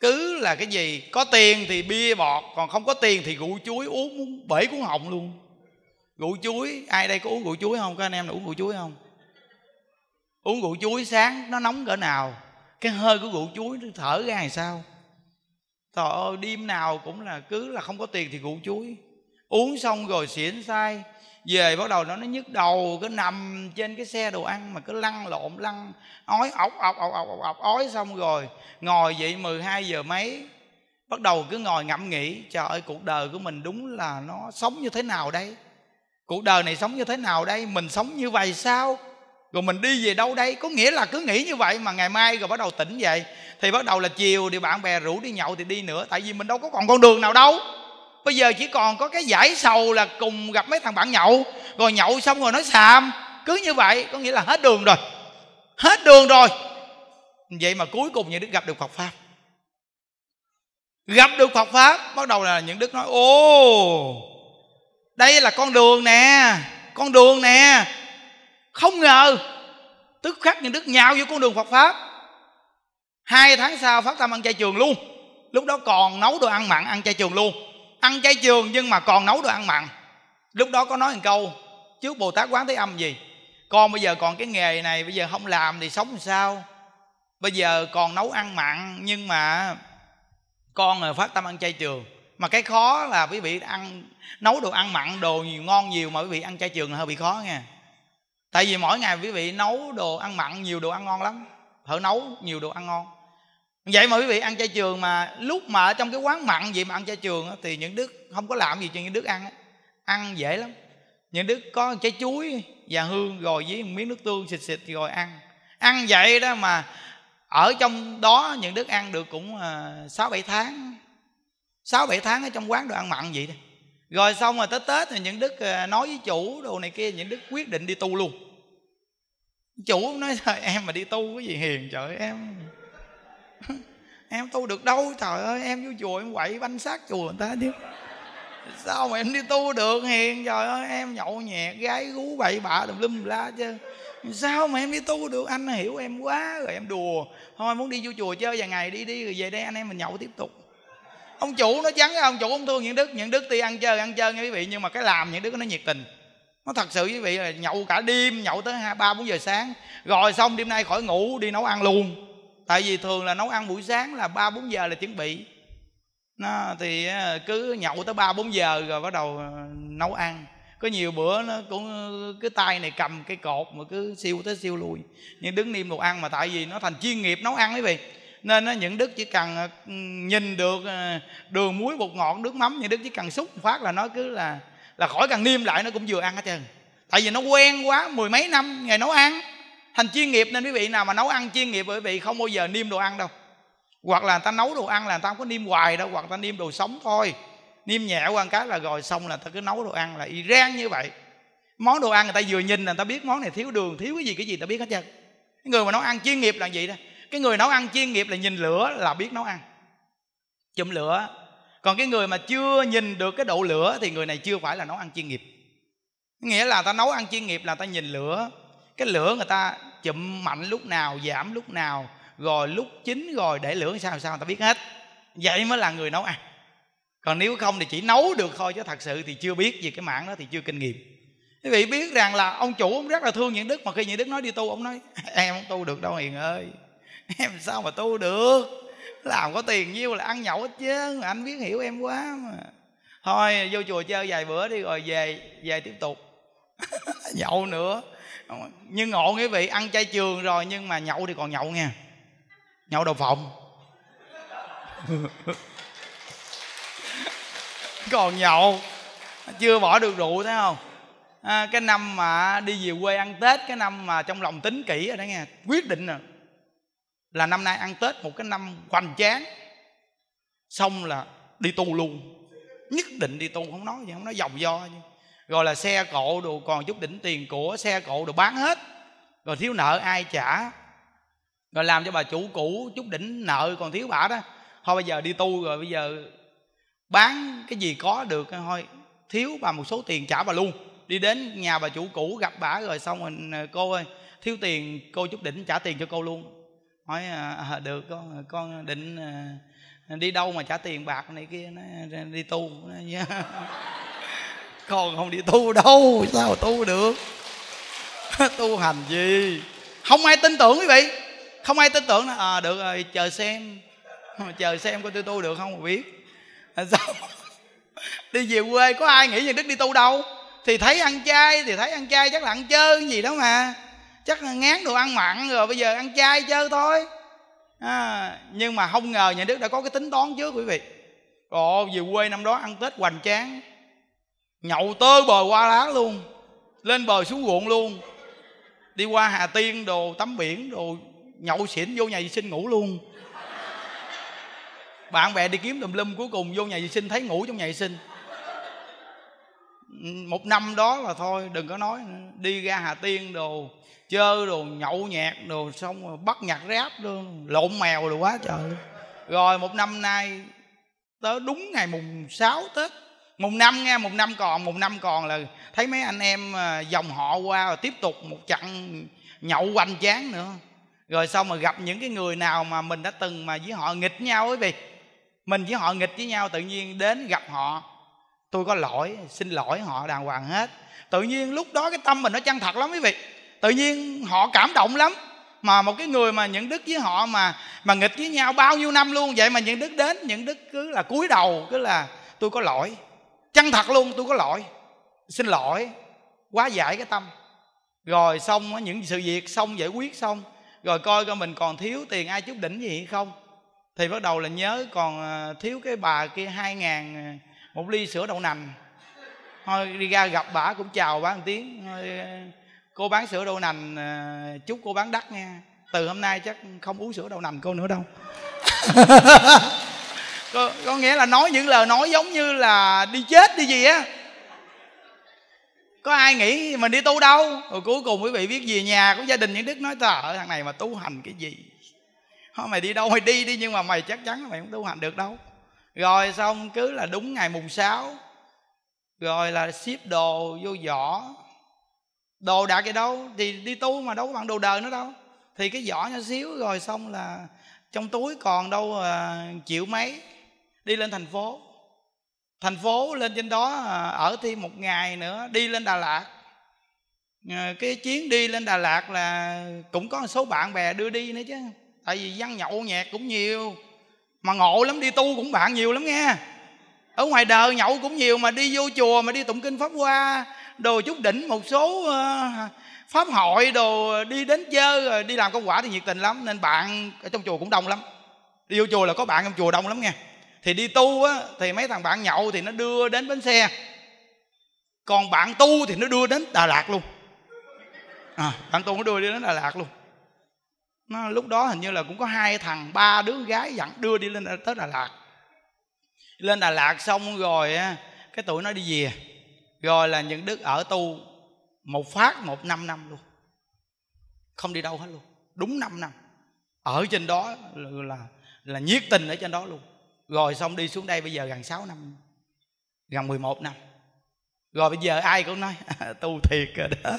cứ là cái gì có tiền thì bia bọt còn không có tiền thì rượu chuối uống bể cuốn họng luôn rượu chuối ai đây có uống rượu chuối không các anh em là uống rượu chuối không uống rượu chuối sáng nó nóng cỡ nào cái hơi của rượu chuối nó thở ra làm sao Trời ơi đêm nào cũng là cứ là không có tiền thì rượu chuối Uống xong rồi xỉn sai Về bắt đầu nó nó nhức đầu Cứ nằm trên cái xe đồ ăn Mà cứ lăn lộn lăn Ói ọc ọc ọc ọc ọc, ọc ói xong rồi Ngồi vậy 12 giờ mấy Bắt đầu cứ ngồi ngẫm nghĩ Trời ơi cuộc đời của mình đúng là nó sống như thế nào đây Cuộc đời này sống như thế nào đây Mình sống như vậy sao rồi mình đi về đâu đây có nghĩa là cứ nghĩ như vậy mà ngày mai rồi bắt đầu tỉnh dậy thì bắt đầu là chiều thì bạn bè rủ đi nhậu thì đi nữa tại vì mình đâu có còn con đường nào đâu bây giờ chỉ còn có cái giải sầu là cùng gặp mấy thằng bạn nhậu rồi nhậu xong rồi nói xàm cứ như vậy có nghĩa là hết đường rồi hết đường rồi vậy mà cuối cùng những đức gặp được phật pháp gặp được phật pháp bắt đầu là những đức nói ô đây là con đường nè con đường nè không ngờ tức khắc những đức nhào vô con đường phật pháp hai tháng sau phát tâm ăn chay trường luôn lúc đó còn nấu đồ ăn mặn ăn chay trường luôn ăn chay trường nhưng mà còn nấu đồ ăn mặn lúc đó có nói một câu trước bồ tát quán thế âm gì con bây giờ còn cái nghề này bây giờ không làm thì sống sao bây giờ còn nấu ăn mặn nhưng mà con là phát tâm ăn chay trường mà cái khó là quý vị ăn nấu đồ ăn mặn đồ nhiều ngon nhiều mà quý vị ăn chay trường là hơi bị khó nha tại vì mỗi ngày quý vị nấu đồ ăn mặn nhiều đồ ăn ngon lắm thợ nấu nhiều đồ ăn ngon vậy mà quý vị ăn chay trường mà lúc mà ở trong cái quán mặn vậy mà ăn chay trường thì những đức không có làm gì cho những đức ăn ăn dễ lắm những đức có trái chuối và hương rồi với miếng nước tương xịt xịt rồi ăn ăn vậy đó mà ở trong đó những đức ăn được cũng à, sáu bảy tháng sáu bảy tháng ở trong quán đồ ăn mặn vậy đó rồi xong rồi tới tết thì những đức ờ, nói với chủ đồ này kia những đức quyết định đi tu luôn chủ nói trời em mà đi tu cái gì hiền trời em em tu được đâu trời ơi em vô chùa em quậy banh sát chùa người ta chứ sao mà em đi tu được hiền trời ơi em nhậu nhẹt gái gú bậy bạ tùm lum la chứ sao mà em đi tu được anh hiểu em quá rồi em đùa thôi muốn đi vô chùa chơi vài ngày đi đi rồi về đây anh em mình nhậu tiếp tục ông chủ nó vắng ông chủ ông thương những đức những đức đi ăn chơi ăn chơi nghe quý vị nhưng mà cái làm những đức nó nhiệt tình nó thật sự quý vị là nhậu cả đêm nhậu tới hai ba bốn giờ sáng rồi xong đêm nay khỏi ngủ đi nấu ăn luôn tại vì thường là nấu ăn buổi sáng là ba bốn giờ là chuẩn bị nó thì cứ nhậu tới ba bốn giờ rồi bắt đầu ờ, nấu ăn có nhiều bữa nó cũng ờ, cái tay này cầm cái cột mà cứ siêu tới siêu lui nhưng đứng niêm đồ ăn mà tại vì nó thành chuyên nghiệp nấu ăn quý vị nên những đức chỉ cần ờ, nhìn được ờ, đường muối bột ngọt nước mắm những đức chỉ cần xúc phát là nó cứ là là khỏi cần niêm lại nó cũng vừa ăn hết trơn tại vì nó quen quá mười mấy năm ngày nấu ăn thành chuyên nghiệp nên quý vị nào mà nấu ăn chuyên nghiệp quý vị không bao giờ niêm đồ ăn đâu hoặc là người ta nấu đồ ăn là người ta không có niêm hoài đâu hoặc người ta niêm đồ sống thôi niêm nhẹ qua cái là rồi xong là ta cứ nấu đồ ăn là y rang như vậy món đồ ăn người ta vừa nhìn là người ta biết món này thiếu đường thiếu cái gì cái gì ta biết hết trơn người mà nấu ăn chuyên nghiệp là gì đó cái người nấu ăn chuyên nghiệp là nhìn lửa là biết nấu ăn chùm lửa còn cái người mà chưa nhìn được cái độ lửa thì người này chưa phải là nấu ăn chuyên nghiệp nghĩa là ta nấu ăn chuyên nghiệp là ta nhìn lửa cái lửa người ta chụm mạnh lúc nào giảm lúc nào rồi lúc chín rồi để lửa sao sao ta biết hết vậy mới là người nấu ăn còn nếu không thì chỉ nấu được thôi chứ thật sự thì chưa biết gì cái mảng đó thì chưa kinh nghiệm quý vị biết rằng là ông chủ ông rất là thương những đức mà khi những đức nói đi tu ông nói em không tu được đâu hiền ơi em sao mà tu được làm có tiền nhiêu là ăn nhậu hết chứ anh biết hiểu em quá mà thôi vô chùa chơi vài bữa đi rồi về về tiếp tục nhậu nữa nhưng ngộ quý vị ăn chay trường rồi nhưng mà nhậu thì còn nhậu nha nhậu đầu phòng còn nhậu chưa bỏ được rượu thấy không à, cái năm mà đi về quê ăn tết cái năm mà trong lòng tính kỹ rồi đó nghe quyết định rồi à là năm nay ăn tết một cái năm hoành tráng xong là đi tu luôn nhất định đi tu không nói gì không nói dòng do gì. rồi là xe cộ đồ còn chút đỉnh tiền của xe cộ đồ bán hết rồi thiếu nợ ai trả rồi làm cho bà chủ cũ chút đỉnh nợ còn thiếu bả đó thôi bây giờ đi tu rồi bây giờ bán cái gì có được thôi thiếu bà một số tiền trả bà luôn đi đến nhà bà chủ cũ gặp bả rồi xong rồi ờ, cô ơi thiếu tiền cô chút đỉnh trả tiền cho cô luôn hỏi à, à, được con à, con định à, à, đi đâu mà trả tiền bạc này kia nó đi tu nha con không đi tu đâu sao tu được tu hành gì không ai tin tưởng quý vị không ai tin tưởng nó à, được rồi chờ xem chờ xem coi tôi tu được không mà biết à, sao đi về quê có ai nghĩ như đức đi tu đâu thì thấy ăn chay thì thấy ăn chay chắc là ăn chơi gì đó mà chắc ngán đồ ăn mặn rồi bây giờ ăn chay chơi thôi à, nhưng mà không ngờ nhà nước đã có cái tính toán trước quý vị ồ về quê năm đó ăn tết hoành tráng nhậu tơ bờ qua lá luôn lên bờ xuống ruộng luôn đi qua hà tiên đồ tắm biển đồ nhậu xỉn vô nhà vệ sinh ngủ luôn bạn bè đi kiếm tùm lum cuối cùng vô nhà vệ sinh thấy ngủ trong nhà vệ sinh một năm đó là thôi đừng có nói nữa. đi ra hà tiên đồ chơi đồ nhậu nhạc đồ xong rồi bắt nhặt rap luôn lộn mèo đồ quá trời rồi một năm nay tới đúng ngày mùng 6 tết mùng năm nghe mùng năm còn mùng năm còn là thấy mấy anh em à, dòng họ qua rồi tiếp tục một chặng nhậu hoành tráng nữa rồi xong mà gặp những cái người nào mà mình đã từng mà với họ nghịch nhau quý vị mình với họ nghịch với nhau tự nhiên đến gặp họ tôi có lỗi xin lỗi họ đàng hoàng hết tự nhiên lúc đó cái tâm mình nó chân thật lắm quý vị tự nhiên họ cảm động lắm mà một cái người mà những đức với họ mà mà nghịch với nhau bao nhiêu năm luôn vậy mà những đức đến những đức cứ là cúi đầu cứ là tôi có lỗi chân thật luôn tôi có lỗi xin lỗi quá giải cái tâm rồi xong những sự việc xong giải quyết xong rồi coi coi mình còn thiếu tiền ai chút đỉnh gì hay không thì bắt đầu là nhớ còn ờ, thiếu cái bà kia hai ngàn ờ, một ly sữa đậu nành thôi đi ra gặp bà cũng chào bà một tiếng thôi cô bán sữa đậu nành à, chúc cô bán đắt nha từ hôm nay chắc không uống sữa đậu nành cô nữa đâu có, có nghĩa là nói những lời nói giống như là đi chết đi gì á có ai nghĩ mình đi tu đâu rồi cuối cùng quý vị biết về nhà của gia đình những đức nói thờ thằng này mà tu hành cái gì thôi mày đi đâu mày đi đi nhưng mà mày chắc chắn mày không tu hành được đâu rồi xong cứ là đúng ngày mùng 6 rồi là ship đồ vô giỏ đồ đạc gì đâu thì đi tu mà đâu có bằng đồ đời nữa đâu thì cái vỏ nhỏ xíu rồi xong là trong túi còn đâu à, chịu mấy đi lên thành phố thành phố lên trên đó à, ở thêm một ngày nữa đi lên đà lạt à, cái chuyến đi lên đà lạt là cũng có một số bạn bè đưa đi nữa chứ tại vì văn nhậu nhẹt cũng nhiều mà ngộ lắm đi tu cũng bạn nhiều lắm nghe ở ngoài đời nhậu cũng nhiều mà đi vô chùa mà đi tụng kinh pháp hoa đồ chút đỉnh một số ờ, pháp hội đồ ờ, đi đến chơi rồi ờ, đi làm công quả thì nhiệt tình lắm nên bạn ở trong chùa cũng đông lắm đi vô chùa là có bạn trong chùa đông lắm nha thì đi tu á thì mấy thằng bạn nhậu thì nó đưa đến bến xe còn bạn tu thì nó đưa đến đà lạt luôn à, bạn tu nó đưa đi đến đà lạt luôn nó, lúc đó hình như là cũng có hai thằng ba đứa gái dặn đưa đi lên tới đà lạt lên đà lạt xong rồi cái tụi nó đi về rồi là những đức ở tu một phát một năm năm luôn không đi đâu hết luôn đúng năm năm ở trên đó là, là là nhiệt tình ở trên đó luôn rồi xong đi xuống đây bây giờ gần 6 năm gần 11 năm rồi bây giờ ai cũng nói tu thiệt rồi đó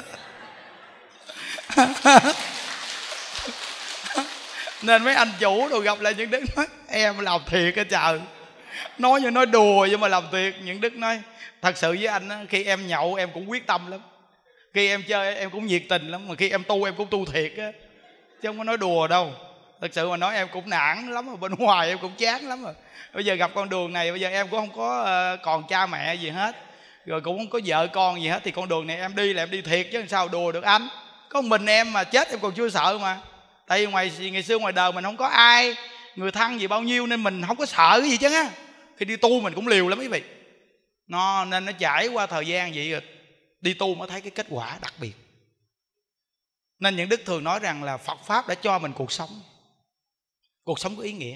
nên mấy anh chủ đồ gặp lại những đức nói em làm thiệt á trời nói như nói đùa nhưng mà làm tuyệt những đức nói thật sự với anh á, khi em nhậu em cũng quyết tâm lắm khi em chơi em cũng nhiệt tình lắm mà khi em tu em cũng tu thiệt á chứ không có nói đùa đâu thật sự mà nói em cũng nản lắm ở bên ngoài em cũng chán lắm rồi bây giờ gặp con đường này bây giờ em cũng không có ờ, còn cha mẹ gì hết rồi cũng không có vợ con gì hết thì con đường này em đi là em đi thiệt chứ làm sao đùa được anh có mình em mà chết em còn chưa sợ mà tại vì ngoài ngày xưa ngoài đời mình không có ai người thân gì bao nhiêu nên mình không có sợ cái gì chứ á khi đi tu mình cũng liều lắm quý vị nó nên nó trải qua thời gian vậy rồi đi tu mới thấy cái kết quả đặc biệt nên những đức thường nói rằng là phật pháp đã cho mình cuộc sống cuộc sống có ý nghĩa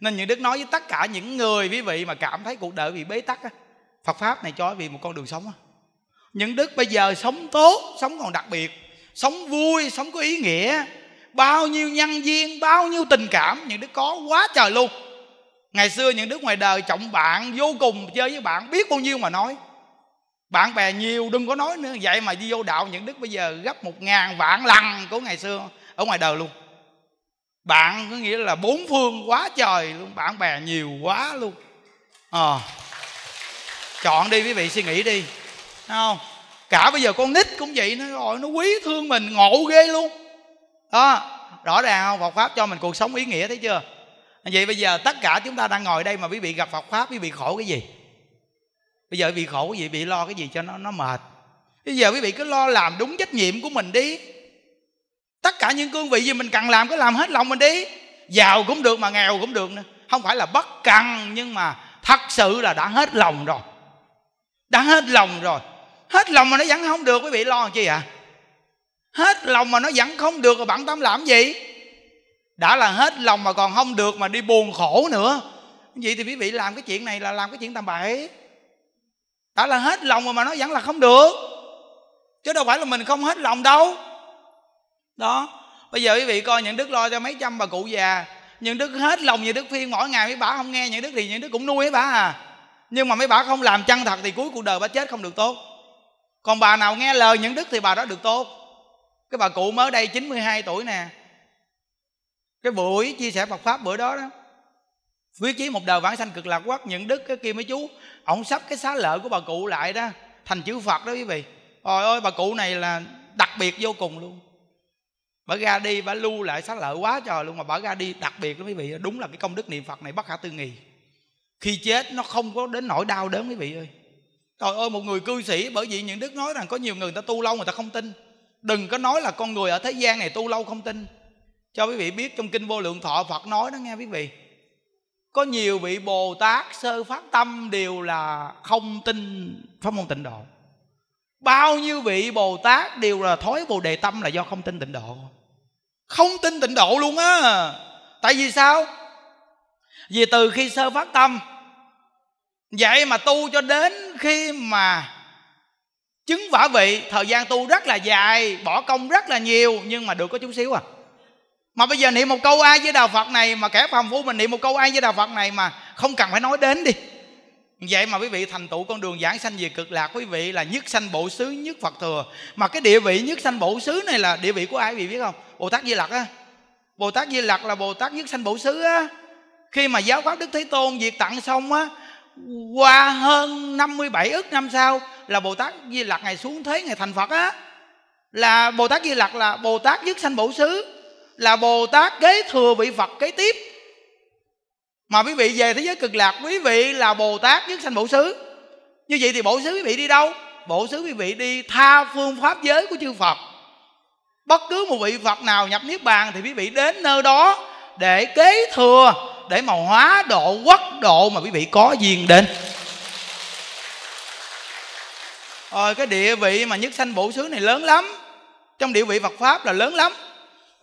nên những đức nói với tất cả những người quý vị mà cảm thấy cuộc đời bị bế tắc á phật pháp này cho vì một con đường sống á những đức bây giờ sống tốt sống còn đặc biệt sống vui sống có ý nghĩa bao nhiêu nhân viên bao nhiêu tình cảm những đức có quá trời luôn ngày xưa những đứa ngoài đời trọng bạn vô cùng chơi với bạn biết bao nhiêu mà nói bạn bè nhiều đừng có nói nữa vậy mà đi vô đạo những đức bây giờ gấp một ngàn vạn lần của ngày xưa ở ngoài đời luôn bạn có nghĩa là bốn phương quá trời luôn bạn bè nhiều quá luôn à. chọn đi quý vị suy nghĩ đi Thấy không cả bây giờ con nít cũng vậy nó rồi nó quý thương mình ngộ ghê luôn đó rõ ràng không Phật pháp cho mình cuộc sống ý nghĩa thấy chưa vậy bây giờ tất cả chúng ta đang ngồi đây mà quý vị gặp Phật pháp quý vị khổ cái gì bây giờ quý vị khổ cái gì bị lo cái gì cho nó nó mệt bây giờ quý vị cứ lo làm đúng trách nhiệm của mình đi tất cả những cương vị gì mình cần làm cứ làm hết lòng mình đi giàu cũng được mà nghèo cũng được nữa không phải là bất cần nhưng mà thật sự là đã hết lòng rồi đã hết lòng rồi hết lòng mà nó vẫn không được quý vị lo chi ạ à? hết lòng mà nó vẫn không được rồi bạn tâm làm gì đã là hết lòng mà còn không được mà đi buồn khổ nữa vậy thì quý vị làm cái chuyện này là làm cái chuyện tầm bậy đã là hết lòng rồi mà nó vẫn là không được chứ đâu phải là mình không hết lòng đâu đó bây giờ quý vị coi những đức lo cho mấy trăm bà cụ già những đức hết lòng như đức phiên mỗi ngày mấy bà không nghe những đức thì những đức cũng nuôi mấy bà à nhưng mà mấy bà không làm chân thật thì cuối cuộc đời bà chết không được tốt còn bà nào nghe lời những đức thì bà đó được tốt cái bà cụ mới đây 92 tuổi nè cái buổi chia sẻ Phật pháp bữa đó đó viết chí một đời vãng sanh cực lạc quắc những đức cái kia mấy chú ổng sắp cái xá lợi của bà cụ lại đó thành chữ phật đó quý vị ôi ơi bà cụ này là đặc biệt vô cùng luôn bà ra đi bà lưu lại xá lợi quá trời luôn mà bà ra đi đặc biệt đó quý vị đúng là cái công đức niệm phật này bất khả tư nghị khi chết nó không có đến nỗi đau đớn quý vị ơi trời ơi một người cư sĩ bởi vì những đức nói rằng có nhiều người, người ta tu lâu người ta không tin đừng có nói là con người ở thế gian này tu lâu không tin cho quý vị biết trong kinh vô lượng thọ phật nói đó nghe quý vị có nhiều vị bồ tát sơ phát tâm đều là không tin pháp môn tịnh độ bao nhiêu vị bồ tát đều là thói bồ đề tâm là do không tin tịnh độ không tin tịnh độ luôn á tại vì sao vì từ khi sơ phát tâm vậy mà tu cho đến khi mà chứng quả vị thời gian tu rất là dài bỏ công rất là nhiều nhưng mà được có chút xíu à mà bây giờ niệm một câu ai với đạo phật này mà kẻ phàm phu mình niệm một câu ai với đạo phật này mà không cần phải nói đến đi vậy mà quý vị thành tựu con đường giảng sanh về cực lạc quý vị là nhất sanh bộ xứ nhất phật thừa mà cái địa vị nhất sanh bộ xứ này là địa vị của ai quý vị biết không bồ tát di lặc á bồ tát di lặc là bồ tát nhất sanh bộ xứ á khi mà giáo pháp đức thế tôn diệt tặng xong á qua hơn 57 ức năm sau là bồ tát di lặc ngày xuống thế ngày thành phật á là bồ tát di lặc là bồ tát nhất sanh bộ xứ là bồ tát kế thừa vị phật kế tiếp mà quý vị về thế giới cực lạc quý vị là bồ tát nhất sanh bổ xứ như vậy thì bổ xứ quý vị đi đâu bổ xứ quý vị đi tha phương pháp giới của chư phật bất cứ một vị phật nào nhập niết bàn thì quý vị đến nơi đó để kế thừa để mà hóa độ quốc độ mà quý vị có duyên đến rồi cái địa vị mà nhất sanh bổ xứ này lớn lắm trong địa vị phật pháp là lớn lắm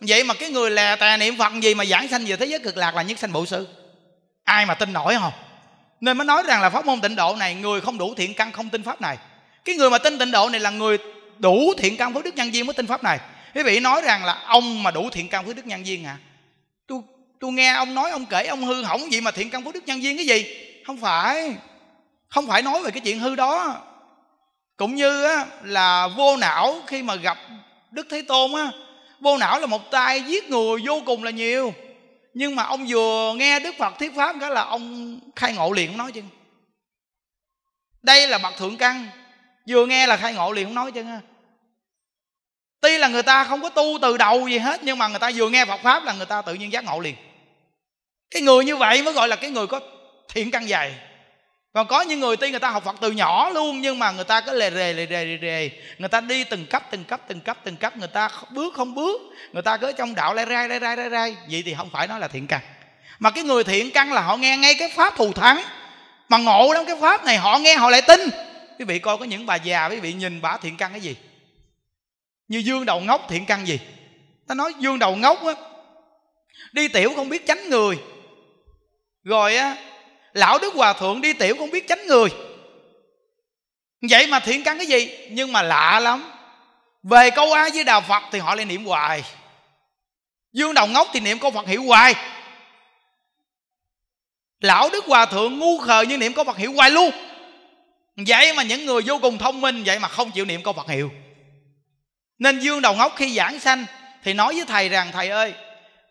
vậy mà cái người lè tà niệm phật gì mà giảng sanh về thế giới cực lạc là nhất sanh bộ sư ai mà tin nổi không nên mới nói rằng là pháp môn tịnh độ này người không đủ thiện căn không tin pháp này cái người mà tin tịnh độ này là người đủ thiện căn phước đức nhân viên mới tin pháp này quý vị nói rằng là ông mà đủ thiện căn phước đức nhân viên à tôi tôi nghe ông nói ông kể ông hư hỏng gì mà thiện căn phước đức nhân viên cái gì không phải không phải nói về cái chuyện hư đó cũng như á, là vô não khi mà gặp đức thế tôn á vô não là một tay giết người vô cùng là nhiều nhưng mà ông vừa nghe đức phật thuyết pháp cái là ông khai ngộ liền không nói chứ đây là bậc thượng căn vừa nghe là khai ngộ liền không nói chứ tuy là người ta không có tu từ đầu gì hết nhưng mà người ta vừa nghe phật pháp là người ta tự nhiên giác ngộ liền cái người như vậy mới gọi là cái người có thiện căn dày còn có những người tiên người ta học Phật từ nhỏ luôn nhưng mà người ta cứ lề rề lề rề lề rề người ta đi từng cấp từng cấp từng cấp từng cấp người ta bước không bước người ta cứ trong đạo lai rai lai rai lai rai vậy thì không phải nói là thiện căn mà cái người thiện căn là họ nghe ngay cái pháp thù thắng mà ngộ lắm cái pháp này họ nghe họ lại tin quý vị coi có những bà già quý vị nhìn bà thiện căn cái gì như dương đầu ngốc thiện căn gì ta nói dương đầu ngốc á đi tiểu không biết tránh người rồi á lão đức hòa thượng đi tiểu cũng biết tránh người vậy mà thiện căn cái gì nhưng mà lạ lắm về câu a với đà phật thì họ lại niệm hoài dương đồng ngốc thì niệm câu phật hiệu hoài lão đức hòa thượng ngu khờ nhưng niệm câu phật hiệu hoài luôn vậy mà những người vô cùng thông minh vậy mà không chịu niệm câu phật hiệu nên dương đầu ngốc khi giảng sanh thì nói với thầy rằng thầy ơi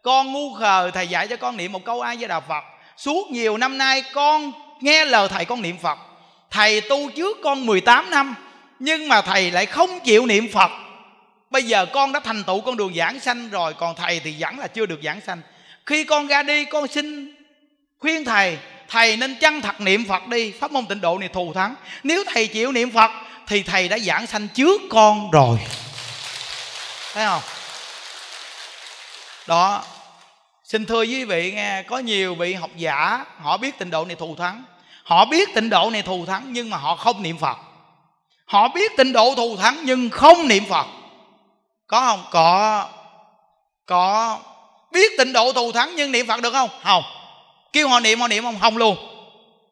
con ngu khờ thầy dạy cho con niệm một câu a với đà phật Suốt nhiều năm nay con nghe lời thầy con niệm Phật Thầy tu trước con 18 năm Nhưng mà thầy lại không chịu niệm Phật Bây giờ con đã thành tựu con đường giảng sanh rồi Còn thầy thì vẫn là chưa được giảng sanh Khi con ra đi con xin khuyên thầy Thầy nên chăng thật niệm Phật đi Pháp môn tịnh độ này thù thắng Nếu thầy chịu niệm Phật Thì thầy đã giảng sanh trước con rồi Thấy không Đó Xin thưa quý vị nghe Có nhiều vị học giả Họ biết tịnh độ này thù thắng Họ biết tịnh độ này thù thắng Nhưng mà họ không niệm Phật Họ biết tịnh độ thù thắng Nhưng không niệm Phật Có không? Có Có Biết tịnh độ thù thắng nhưng niệm Phật được không? Không Kêu họ niệm họ niệm không? Không luôn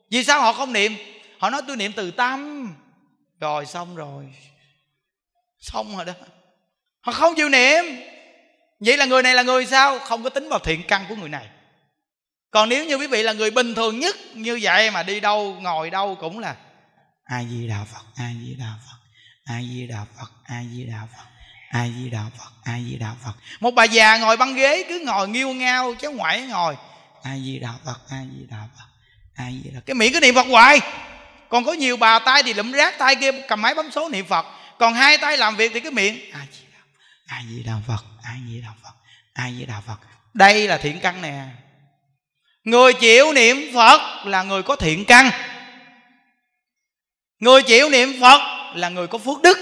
Vì sao họ không niệm? Họ nói tôi niệm từ tâm Rồi xong rồi Xong rồi đó Họ không chịu niệm vậy là người này là người sao không có tính vào thiện căn của người này còn nếu như quý vị là người bình thường nhất như vậy mà đi đâu ngồi đâu cũng là ai di đà phật ai di đà phật ai di đà phật ai di đà phật ai di đà phật ai di đà phật một bà già ngồi băng ghế cứ ngồi nghiêu ngao chứ ngoại ngồi ai di đà phật ai di đà phật ai di đà cái miệng cứ niệm phật hoài còn có nhiều bà tay thì lụm rác tay kia cầm máy bấm số niệm phật còn hai tay làm việc thì cái miệng a di ai di đà phật ai di đà phật ai di đà phật đây là thiện căn nè người chịu niệm phật là người có thiện căn người chịu niệm phật là người có phước đức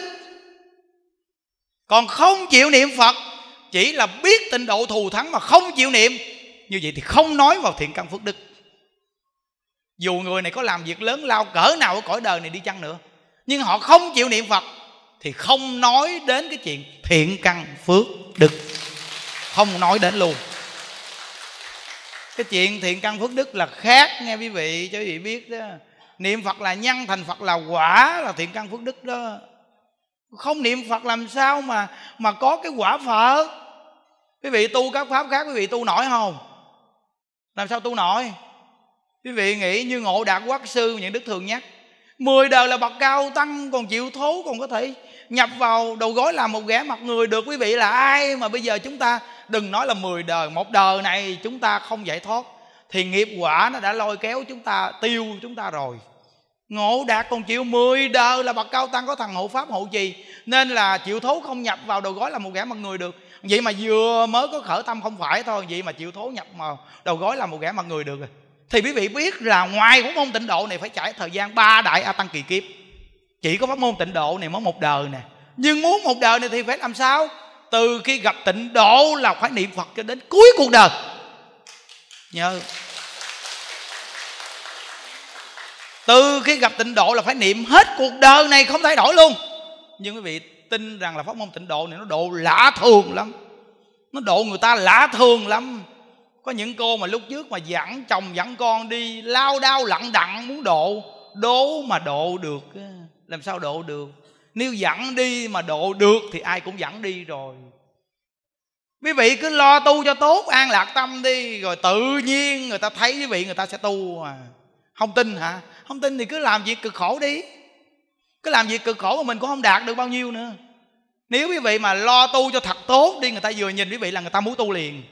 còn không chịu niệm phật chỉ là biết tịnh độ thù thắng mà không chịu niệm như vậy thì không nói vào thiện căn phước đức dù người này có làm việc lớn lao cỡ nào ở cõi đời này đi chăng nữa nhưng họ không chịu niệm phật thì không nói đến cái chuyện thiện căn phước đức không nói đến luôn cái chuyện thiện căn phước đức là khác nghe quý vị cho quý vị biết đó niệm phật là nhân thành phật là quả là thiện căn phước đức đó không niệm phật làm sao mà mà có cái quả phật quý vị tu các pháp khác quý vị tu nổi không làm sao tu nổi quý vị nghĩ như ngộ đạt quát sư những đức thường nhắc mười đời là bậc cao tăng còn chịu thố còn có thể nhập vào đầu gối làm một ghẻ mặt người được quý vị là ai mà bây giờ chúng ta đừng nói là 10 đời một đời này chúng ta không giải thoát thì nghiệp quả nó đã lôi kéo chúng ta tiêu chúng ta rồi ngộ đạt còn chịu 10 đời là bậc cao tăng có thằng hộ pháp hộ trì nên là chịu thố không nhập vào đầu gói là một gã mặt người được vậy mà vừa mới có khởi tâm không phải thôi vậy mà chịu thố nhập vào đầu gói là một gã mặt người được rồi thì quý vị biết là ngoài cũng môn tịnh độ này phải trải thời gian ba đại a tăng kỳ kiếp chỉ có pháp môn tịnh độ này mới một đời nè nhưng muốn một đời này thì phải làm sao từ khi gặp tịnh độ là phải niệm phật cho đến cuối cuộc đời nhớ từ khi gặp tịnh độ là phải niệm hết cuộc đời này không thay đổi luôn nhưng quý vị tin rằng là pháp môn tịnh độ này nó độ lạ thường lắm nó độ người ta lạ thường lắm có những cô mà lúc trước mà dẫn chồng dẫn con đi lao đao lặng đặng muốn độ đố mà độ được làm sao độ được nếu dẫn đi mà độ được thì ai cũng dẫn đi rồi quý vị cứ lo tu cho tốt an lạc tâm đi rồi tự nhiên người ta thấy quý vị người ta sẽ tu à không tin hả không tin thì cứ làm việc cực khổ đi cứ làm việc cực khổ mà mình cũng không đạt được bao nhiêu nữa nếu quý vị mà lo tu cho thật tốt đi người ta vừa nhìn quý vị là người ta muốn tu liền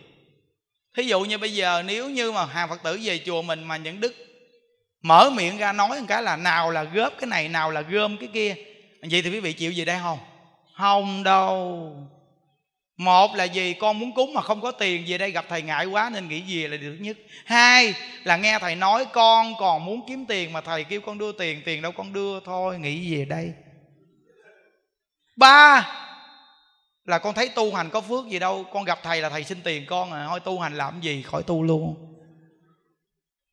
thí dụ như bây giờ nếu như mà hàng phật tử về chùa mình mà những đức mở miệng ra nói một cái là nào là góp cái này nào là gom cái kia vậy thì quý vị chịu gì đây không không đâu một là gì con muốn cúng mà không có tiền về đây gặp thầy ngại quá nên nghĩ gì là điều nhất hai là nghe thầy nói con còn muốn kiếm tiền mà thầy kêu con đưa tiền tiền đâu con đưa thôi nghĩ về đây ba là con thấy tu hành có phước gì đâu con gặp thầy là thầy xin tiền con à thôi tu hành làm gì khỏi tu luôn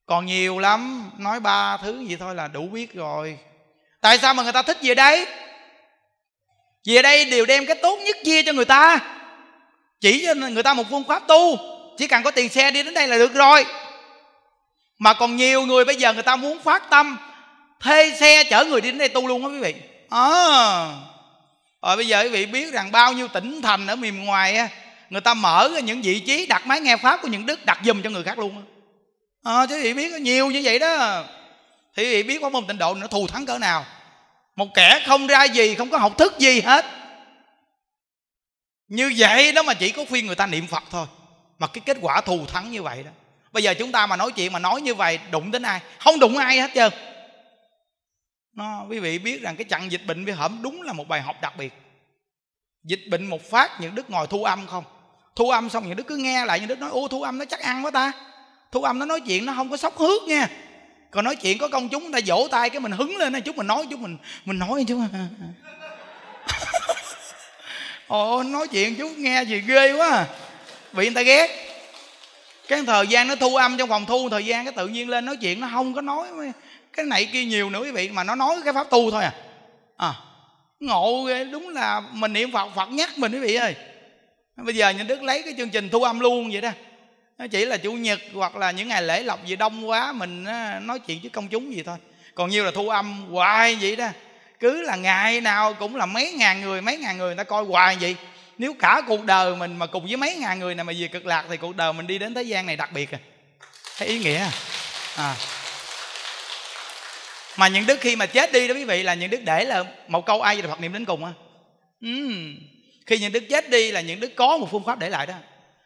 còn nhiều lắm nói ba thứ gì thôi là đủ biết rồi tại sao mà người ta thích về đây về đây đều đem cái tốt nhất chia cho người ta chỉ cho người ta một phương pháp tu chỉ cần có tiền xe đi đến đây là được rồi mà còn nhiều người bây giờ người ta muốn phát tâm thuê xe chở người đi đến đây tu luôn á quý vị à, rồi bây giờ quý vị biết rằng bao nhiêu tỉnh thành ở miền ngoài á người ta mở những vị trí đặt máy nghe pháp của những đức đặt dùm cho người khác luôn á à, chứ thì biết nhiều như vậy đó thì vị biết qua môn tịnh độ nó thù thắng cỡ nào một kẻ không ra gì không có học thức gì hết như vậy đó mà chỉ có khuyên người ta niệm phật thôi mà cái kết quả thù thắng như vậy đó bây giờ chúng ta mà nói chuyện mà nói như vậy đụng đến ai không đụng ai hết trơn nó quý vị biết rằng cái chặn dịch bệnh với hởm đúng là một bài học đặc biệt dịch bệnh một phát những đức ngồi thu âm không thu âm xong những đức cứ nghe lại những đức nói ô thu âm nó chắc ăn quá ta thu âm nó nói chuyện nó không có sốc hước nha còn nói chuyện có công chúng người ta vỗ tay cái mình hứng lên chút mình nói chút mình mình nói chút ồ nói chuyện chú nghe gì ghê quá à. bị người ta ghét cái thời gian nó thu âm trong phòng thu thời gian cái tự nhiên lên nói chuyện nó không có nói cái này kia nhiều nữa quý vị mà nó nói cái pháp tu thôi à à ngộ ghê đúng là mình niệm phật phật nhắc mình quý vị ơi bây giờ nhà đức lấy cái chương trình thu âm luôn vậy đó nó chỉ là chủ nhật hoặc là những ngày lễ lộc gì đông quá mình nói chuyện với công chúng gì thôi còn nhiều là thu âm hoài vậy đó cứ là ngày nào cũng là mấy ngàn người mấy ngàn người người ta coi hoài vậy nếu cả cuộc đời mình mà cùng với mấy ngàn người này mà về cực lạc thì cuộc đời mình đi đến thế gian này đặc biệt à thấy ý nghĩa à, à. mà những đức khi mà chết đi đó quý vị là những đức để là một câu ai vậy phật niệm đến cùng á à? ừ. khi những đức chết đi là những đức có một phương pháp để lại đó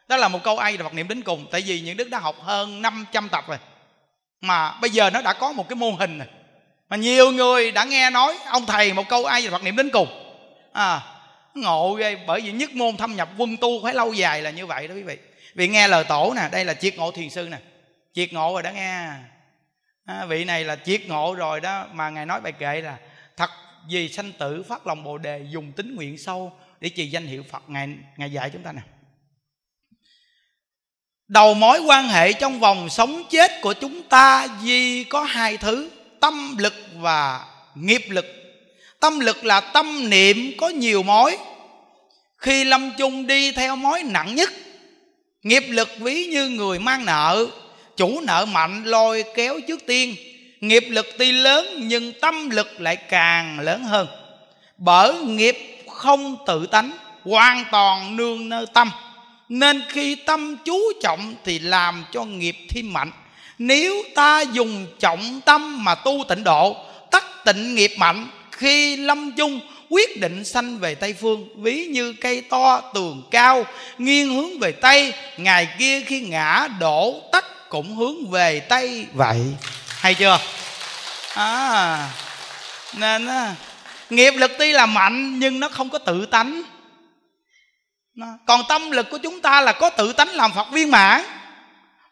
đó là một câu ai là Phật niệm đến cùng tại vì những đức đã học hơn 500 tập rồi mà bây giờ nó đã có một cái mô hình này mà nhiều người đã nghe nói ông thầy một câu ai là Phật niệm đến cùng à, ngộ ghê bởi vì nhất môn thâm nhập quân tu phải lâu dài là như vậy đó quý vị vì nghe lời tổ nè đây là triệt ngộ thiền sư nè triệt ngộ rồi đã nghe à, vị này là triệt ngộ rồi đó mà ngài nói bài kệ là thật vì sanh tử phát lòng bồ đề dùng tính nguyện sâu để trì danh hiệu phật ngài ngài dạy chúng ta nè đầu mối quan hệ trong vòng sống chết của chúng ta vì có hai thứ tâm lực và nghiệp lực tâm lực là tâm niệm có nhiều mối khi lâm chung đi theo mối nặng nhất nghiệp lực ví như người mang nợ chủ nợ mạnh lôi kéo trước tiên nghiệp lực tuy lớn nhưng tâm lực lại càng lớn hơn bởi nghiệp không tự tánh hoàn toàn nương nơi tâm nên khi tâm chú trọng thì làm cho nghiệp thêm mạnh nếu ta dùng trọng tâm mà tu tịnh độ tắc tịnh nghiệp mạnh khi lâm chung quyết định sanh về tây phương ví như cây to tường cao nghiêng hướng về tây ngày kia khi ngã đổ tắc cũng hướng về tây vậy hay chưa à nên á, nghiệp lực tuy là mạnh nhưng nó không có tự tánh còn tâm lực của chúng ta là có tự tánh làm phật viên mãn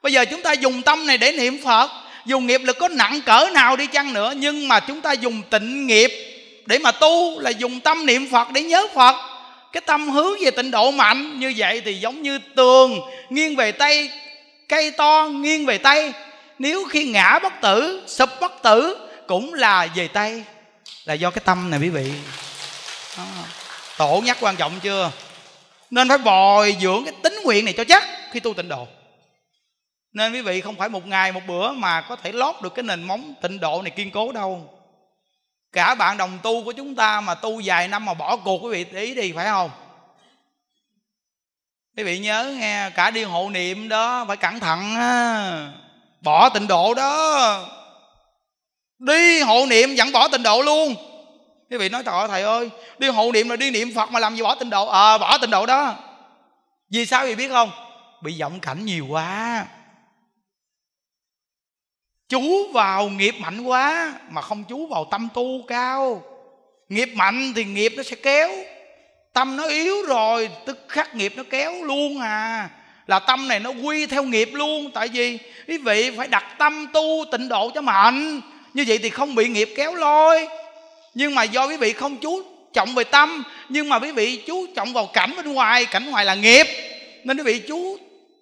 bây giờ chúng ta dùng tâm này để niệm phật dù nghiệp lực có nặng cỡ nào đi chăng nữa nhưng mà chúng ta dùng tịnh nghiệp để mà tu là dùng tâm niệm phật để nhớ phật cái tâm hướng về tịnh độ mạnh như vậy thì giống như tường nghiêng về tây cây to nghiêng về tây nếu khi ngã bất tử sụp bất tử cũng là về tây là do cái tâm này quý vị Đó. tổ nhắc quan trọng chưa nên phải bồi dưỡng cái tính nguyện này cho chắc khi tu tịnh độ nên quý vị không phải một ngày một bữa mà có thể lót được cái nền móng tịnh độ này kiên cố đâu cả bạn đồng tu của chúng ta mà tu vài năm mà bỏ cuộc quý vị để ý đi phải không quý vị nhớ nghe cả đi hộ niệm đó phải cẩn thận á bỏ tịnh độ đó đi hộ niệm vẫn bỏ tịnh độ luôn quý vị nói thọ thầy ơi đi hộ niệm là đi niệm phật mà làm gì bỏ tịnh độ ờ à, bỏ tịnh độ đó vì sao vậy biết không bị vọng cảnh nhiều quá chú vào nghiệp mạnh quá mà không chú vào tâm tu cao nghiệp mạnh thì nghiệp nó sẽ kéo tâm nó yếu rồi tức khắc nghiệp nó kéo luôn à là tâm này nó quy theo nghiệp luôn tại vì quý vị phải đặt tâm tu tịnh độ cho mạnh như vậy thì không bị nghiệp kéo lôi nhưng mà do quý vị không chú trọng về tâm nhưng mà quý vị chú trọng vào cảnh bên ngoài cảnh ngoài là nghiệp nên quý vị chú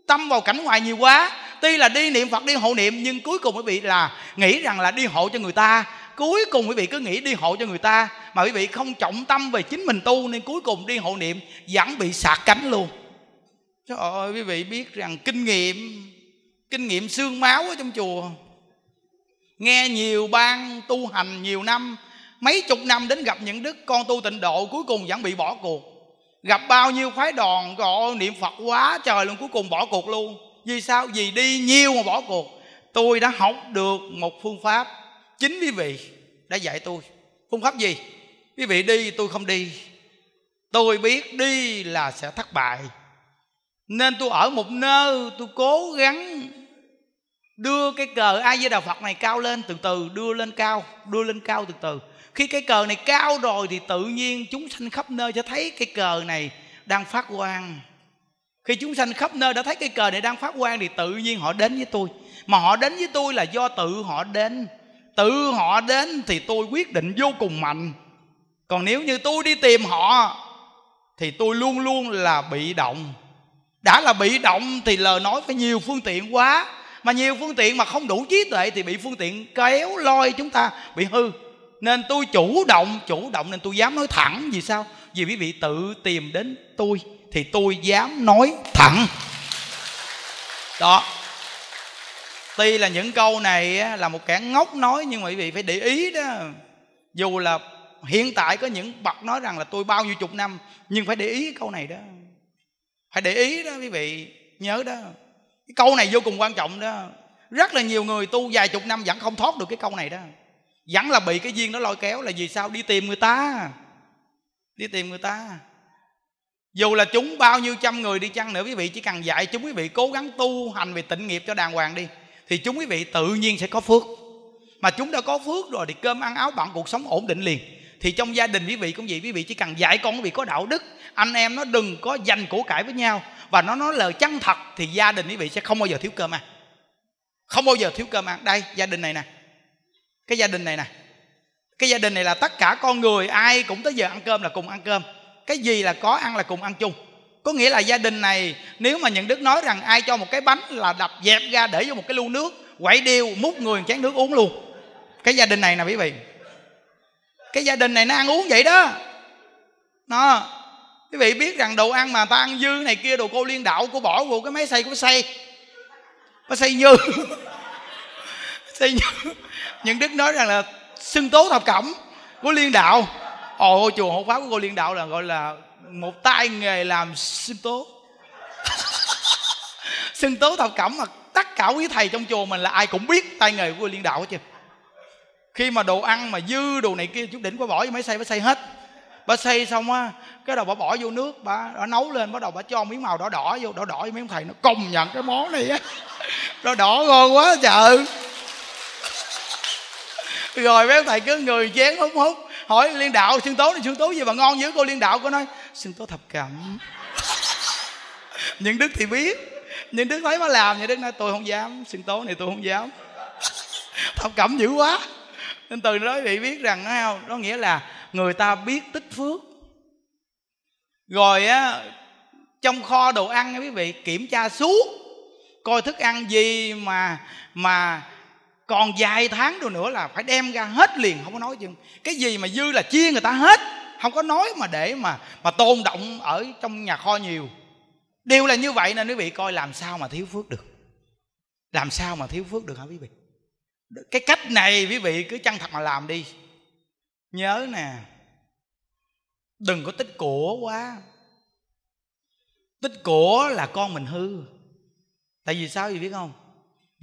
tâm vào cảnh ngoài nhiều quá tuy là đi niệm phật đi hộ niệm nhưng cuối cùng quý vị là nghĩ rằng là đi hộ cho người ta cuối cùng quý vị cứ nghĩ đi hộ cho người ta mà quý vị không trọng tâm về chính mình tu nên cuối cùng đi hộ niệm vẫn bị sạc cánh luôn trời ơi quý vị biết rằng kinh nghiệm kinh nghiệm xương máu ở trong chùa nghe nhiều ban tu hành nhiều năm mấy chục năm đến gặp những đức con tu tịnh độ cuối cùng vẫn bị bỏ cuộc gặp bao nhiêu phái đoàn gọi niệm phật quá trời luôn cuối cùng bỏ cuộc luôn vì sao vì đi nhiều mà bỏ cuộc tôi đã học được một phương pháp chính quý vị đã dạy tôi phương pháp gì quý vị đi tôi không đi tôi biết đi là sẽ thất bại nên tôi ở một nơi tôi cố gắng đưa cái cờ ai với đạo phật này cao lên từ từ đưa lên cao đưa lên cao từ từ khi cái cờ này cao rồi thì tự nhiên chúng sanh khắp nơi sẽ thấy cái cờ này đang phát quang khi chúng sanh khắp nơi đã thấy cái cờ này đang phát quang thì tự nhiên họ đến với tôi mà họ đến với tôi là do tự họ đến tự họ đến thì tôi quyết định vô cùng mạnh còn nếu như tôi đi tìm họ thì tôi luôn luôn là bị động đã là bị động thì lời nói phải nhiều phương tiện quá mà nhiều phương tiện mà không đủ trí tuệ thì bị phương tiện kéo lôi chúng ta bị hư nên tôi chủ động chủ động nên tôi dám nói thẳng vì sao vì quý vị tự tìm đến tôi thì tôi dám nói thẳng đó tuy là những câu này là một kẻ ngốc nói nhưng mà quý vị phải để ý đó dù là hiện tại có những bậc nói rằng là tôi bao nhiêu chục năm nhưng phải để ý câu này đó phải để ý đó quý vị nhớ đó cái câu này vô cùng quan trọng đó rất là nhiều người tu vài chục năm vẫn không thoát được cái câu này đó vẫn là bị cái duyên nó lôi kéo là vì sao đi tìm người ta đi tìm người ta dù là chúng bao nhiêu trăm người đi chăng nữa quý vị chỉ cần dạy chúng quý vị cố gắng tu hành về tịnh nghiệp cho đàng hoàng đi thì chúng quý vị tự nhiên sẽ có phước mà chúng đã có phước rồi thì cơm ăn áo bận cuộc sống ổn định liền thì trong gia đình quý vị cũng vậy quý vị chỉ cần dạy con quý vị có đạo đức anh em nó đừng có giành của cải với nhau và nó nói lời chân thật thì gia đình quý vị sẽ không bao giờ thiếu cơm ăn không bao giờ thiếu cơm ăn đây gia đình này nè cái gia đình này nè cái gia đình này là tất cả con người ai cũng tới giờ ăn cơm là cùng ăn cơm cái gì là có ăn là cùng ăn chung có nghĩa là gia đình này nếu mà những đức nói rằng ai cho một cái bánh là đập dẹp ra để vô một cái lu nước quậy điêu múc người chén nước uống luôn cái gia đình này nè quý vị cái gia đình này nó ăn uống vậy đó nó quý vị biết rằng đồ ăn mà ta ăn dư này kia đồ cô liên đạo cô bỏ vô cái máy xay của xay nó xay dư xay dư nhưng đức nói rằng là xưng tố thập cẩm của liên đạo ồ chùa hộ pháp của cô liên đạo là gọi là một tay nghề làm xưng tố xưng tố thập cẩm mà tất cả quý thầy trong chùa mình là ai cũng biết tay nghề của cô liên đạo hết chứ khi mà đồ ăn mà dư đồ này kia chút đỉnh bà bỏ vô máy xay bà xay hết bà xay xong á cái đầu bà bỏ vô nước bà, bà nấu lên bắt đầu bà cho miếng màu đỏ đỏ vô đỏ đỏ với mấy ông thầy nó công nhận cái món này á đỏ đỏ ngon quá trời rồi mấy thầy cứ người chén húng hút hỏi liên đạo xương tố này xương tố gì mà ngon dữ cô liên đạo cô nói xương tố thập cẩm những đức thì biết những đức thấy mà làm thì đức nói tôi không dám xương tố này tôi không dám thập cẩm dữ quá nên từ đó bị biết rằng không đó nghĩa là người ta biết tích phước rồi á trong kho đồ ăn quý vị kiểm tra suốt coi thức ăn gì mà mà còn vài tháng rồi nữa là phải đem ra hết liền không có nói chứ cái gì mà dư là chia người ta hết không có nói mà để mà mà tôn động ở trong nhà kho nhiều đều là như vậy nên quý vị coi làm sao mà thiếu phước được làm sao mà thiếu phước được hả quý vị cái cách này quý vị cứ chăng thật mà làm đi nhớ nè đừng có tích của quá tích của là con mình hư tại vì sao gì biết không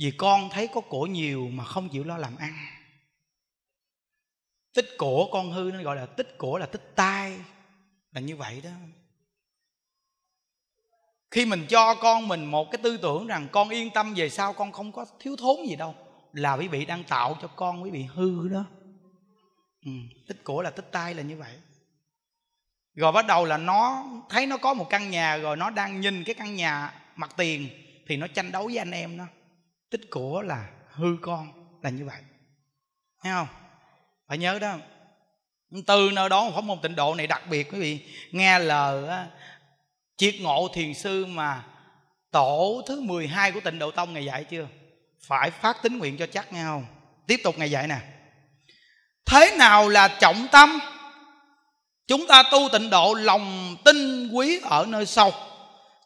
vì con thấy có cổ nhiều mà không chịu lo làm ăn tích cổ con hư nó gọi là tích cổ là tích tai là như vậy đó khi mình cho con mình một cái tư tưởng rằng con yên tâm về sau con không có thiếu thốn gì đâu là quý vị đang tạo cho con quý vị hư đó ừ, tích cổ là tích tai là như vậy rồi bắt đầu là nó thấy nó có một căn nhà rồi nó đang nhìn cái căn nhà mặt tiền thì nó tranh đấu với anh em nó tích của là hư con là như vậy nghe không phải nhớ đó từ nơi đó pháp môn tịnh độ này đặc biệt quý vị nghe lời triệt ngộ thiền sư mà tổ thứ 12 của tịnh độ tông ngày dạy chưa phải phát tín nguyện cho chắc nghe không tiếp tục ngày dạy nè thế nào là trọng tâm chúng ta tu tịnh độ lòng tin quý ở nơi sâu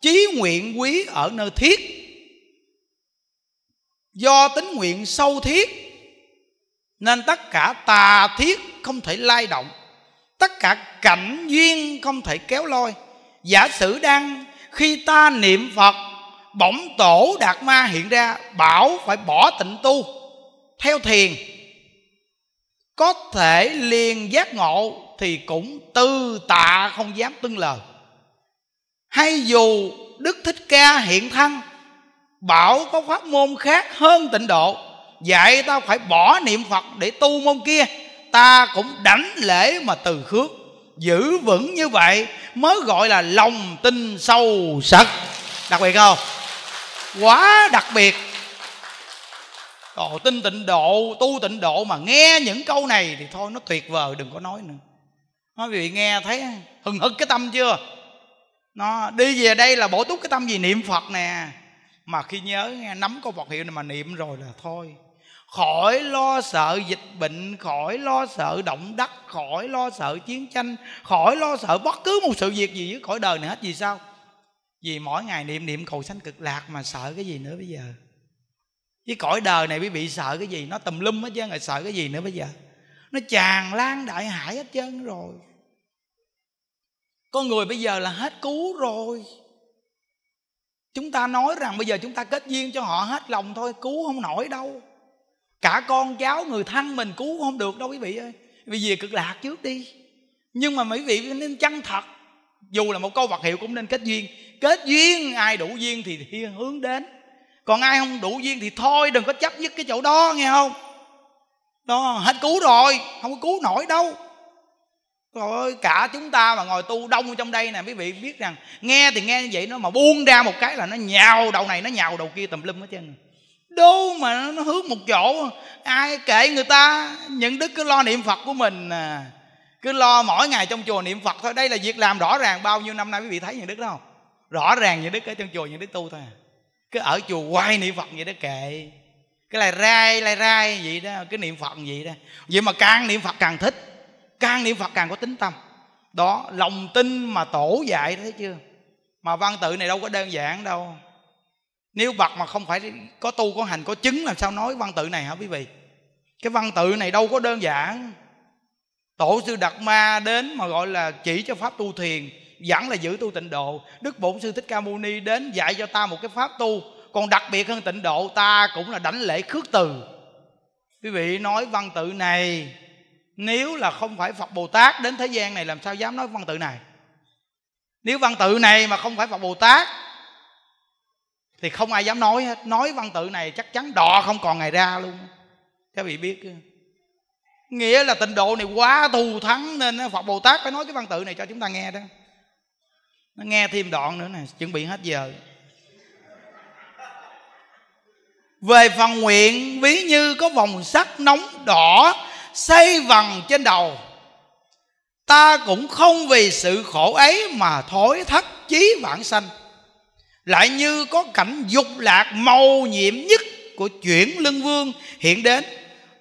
chí nguyện quý ở nơi thiết do tính nguyện sâu thiết nên tất cả tà thiết không thể lai động tất cả cảnh duyên không thể kéo lôi giả sử đang khi ta niệm phật bỗng tổ đạt ma hiện ra bảo phải bỏ tịnh tu theo thiền có thể liền giác ngộ thì cũng tư tạ không dám tương lời hay dù đức thích ca hiện thân bảo có pháp môn khác hơn tịnh độ dạy ta phải bỏ niệm phật để tu môn kia ta cũng đảnh lễ mà từ khước giữ vững như vậy mới gọi là lòng tin sâu sắc đặc biệt không quá đặc biệt Ồ, tin tịnh độ tu tịnh độ mà nghe những câu này thì thôi nó tuyệt vời đừng có nói nữa nói vì nghe thấy hừng hực cái tâm chưa nó đi về đây là bổ túc cái tâm gì niệm phật nè mà khi nhớ nắm câu vật hiệu này mà niệm rồi là thôi khỏi lo sợ dịch bệnh khỏi lo sợ động đất khỏi lo sợ chiến tranh khỏi lo sợ bất cứ một sự việc gì với khỏi đời này hết vì sao vì mỗi ngày niệm niệm cầu sanh cực lạc mà sợ cái gì nữa bây giờ với cõi đời này quý bị sợ cái gì nó tùm lum hết trơn rồi sợ cái gì nữa bây giờ nó tràn lan đại hải hết trơn rồi con người bây giờ là hết cứu rồi chúng ta nói rằng bây giờ chúng ta kết duyên cho họ hết lòng thôi cứu không nổi đâu cả con cháu người thân mình cứu không được đâu quý vị ơi vì về cực lạc trước đi nhưng mà quý vị nên chân thật dù là một câu vật hiệu cũng nên kết duyên kết duyên ai đủ duyên thì thiên hướng đến còn ai không đủ duyên thì thôi đừng có chấp nhất cái chỗ đó nghe không đó hết cứu rồi không có cứu nổi đâu Trời cả chúng ta mà ngồi tu đông trong đây nè Quý vị biết rằng nghe thì nghe như vậy nó Mà buông ra một cái là nó nhào đầu này Nó nhào đầu kia tùm lum hết trơn đâu mà nó hướng một chỗ Ai kể người ta Những đức cứ lo niệm Phật của mình à. Cứ lo mỗi ngày trong chùa niệm Phật thôi Đây là việc làm rõ ràng bao nhiêu năm nay Quý vị thấy những đức đó không Rõ ràng những đức ở trong chùa những đức tu thôi à. Cứ ở chùa quay niệm Phật vậy đó kệ Cái là rai lai rai vậy đó Cứ niệm Phật vậy đó Vậy mà càng niệm Phật càng thích càng niệm phật càng có tính tâm đó lòng tin mà tổ dạy thấy chưa mà văn tự này đâu có đơn giản đâu nếu bậc mà không phải có tu có hành có chứng làm sao nói văn tự này hả quý vị cái văn tự này đâu có đơn giản tổ sư đạt ma đến mà gọi là chỉ cho pháp tu thiền dẫn là giữ tu tịnh độ đức bổn sư thích ca mâu ni đến dạy cho ta một cái pháp tu còn đặc biệt hơn tịnh độ ta cũng là đảnh lễ khước từ quý vị nói văn tự này nếu là không phải phật bồ tát đến thế gian này làm sao dám nói văn tự này nếu văn tự này mà không phải phật bồ tát thì không ai dám nói hết nói văn tự này chắc chắn đọ không còn ngày ra luôn các vị biết nghĩa là tịnh độ này quá thù thắng nên phật bồ tát phải nói cái văn tự này cho chúng ta nghe đó nó nghe thêm đoạn nữa nè chuẩn bị hết giờ về phần nguyện ví như có vòng sắt nóng đỏ xây vần trên đầu ta cũng không vì sự khổ ấy mà thối thất chí vãng sanh lại như có cảnh dục lạc màu nhiệm nhất của chuyển lưng vương hiện đến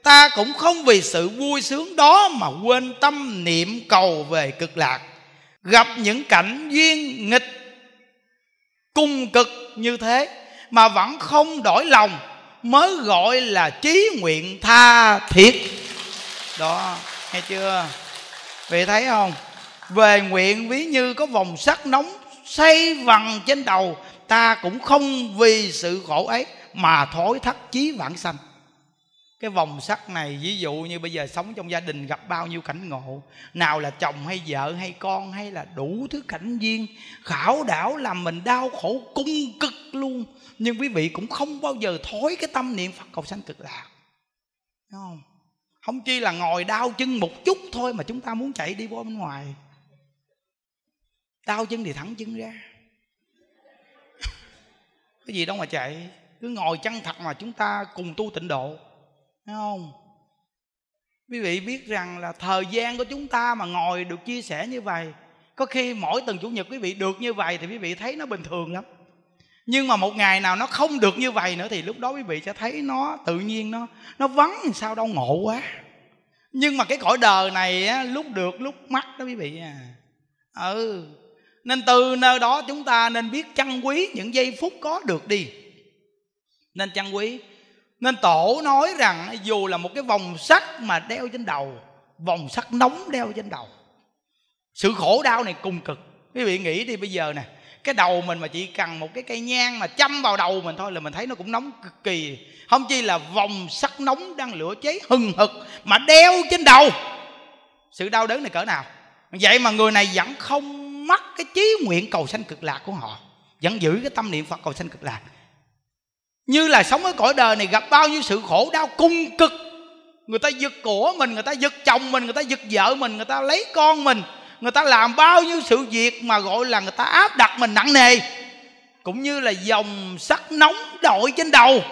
ta cũng không vì sự vui sướng đó mà quên tâm niệm cầu về cực lạc gặp những cảnh duyên nghịch cung cực như thế mà vẫn không đổi lòng mới gọi là trí nguyện tha thiết đó nghe chưa vị thấy không về nguyện ví như có vòng sắt nóng xây vằn trên đầu ta cũng không vì sự khổ ấy mà thối thắt chí vãng sanh cái vòng sắt này ví dụ như bây giờ sống trong gia đình gặp bao nhiêu cảnh ngộ nào là chồng hay vợ hay con hay là đủ thứ cảnh duyên khảo đảo làm mình đau khổ cung cực luôn nhưng quý vị cũng không bao giờ thối cái tâm niệm phật cầu sanh cực lạc đúng không không chi là ngồi đau chân một chút thôi mà chúng ta muốn chạy đi vô bên ngoài đau chân thì thẳng chân ra cái gì đâu mà chạy cứ ngồi chân thật mà chúng ta cùng tu tịnh độ thấy không quý vị biết rằng là thời gian của chúng ta mà ngồi được chia sẻ như vậy có khi mỗi tuần chủ nhật quý vị được như vậy thì quý vị thấy nó bình thường lắm nhưng mà một ngày nào nó không được như vậy nữa thì lúc đó quý vị sẽ thấy nó tự nhiên nó nó vắng sao đâu ngộ quá nhưng mà cái cõi đời này á, lúc được lúc mắc đó quý vị à ừ nên từ nơi đó chúng ta nên biết trân quý những giây phút có được đi nên trân quý nên tổ nói rằng dù là một cái vòng sắt mà đeo trên đầu vòng sắt nóng đeo trên đầu sự khổ đau này cùng cực quý vị nghĩ đi bây giờ nè cái đầu mình mà chỉ cần một cái cây nhang mà châm vào đầu mình thôi là mình thấy nó cũng nóng cực kỳ không chi là vòng sắt nóng đang lửa cháy hừng hực mà đeo trên đầu sự đau đớn này cỡ nào vậy mà người này vẫn không mất cái chí nguyện cầu sanh cực lạc của họ vẫn giữ cái tâm niệm phật cầu sanh cực lạc như là sống ở cõi đời này gặp bao nhiêu sự khổ đau cung cực người ta giật của mình người ta giật chồng mình người ta giật vợ mình người ta lấy con mình người ta làm bao nhiêu sự việc mà gọi là người ta áp đặt mình nặng nề cũng như là dòng sắt nóng đội trên đầu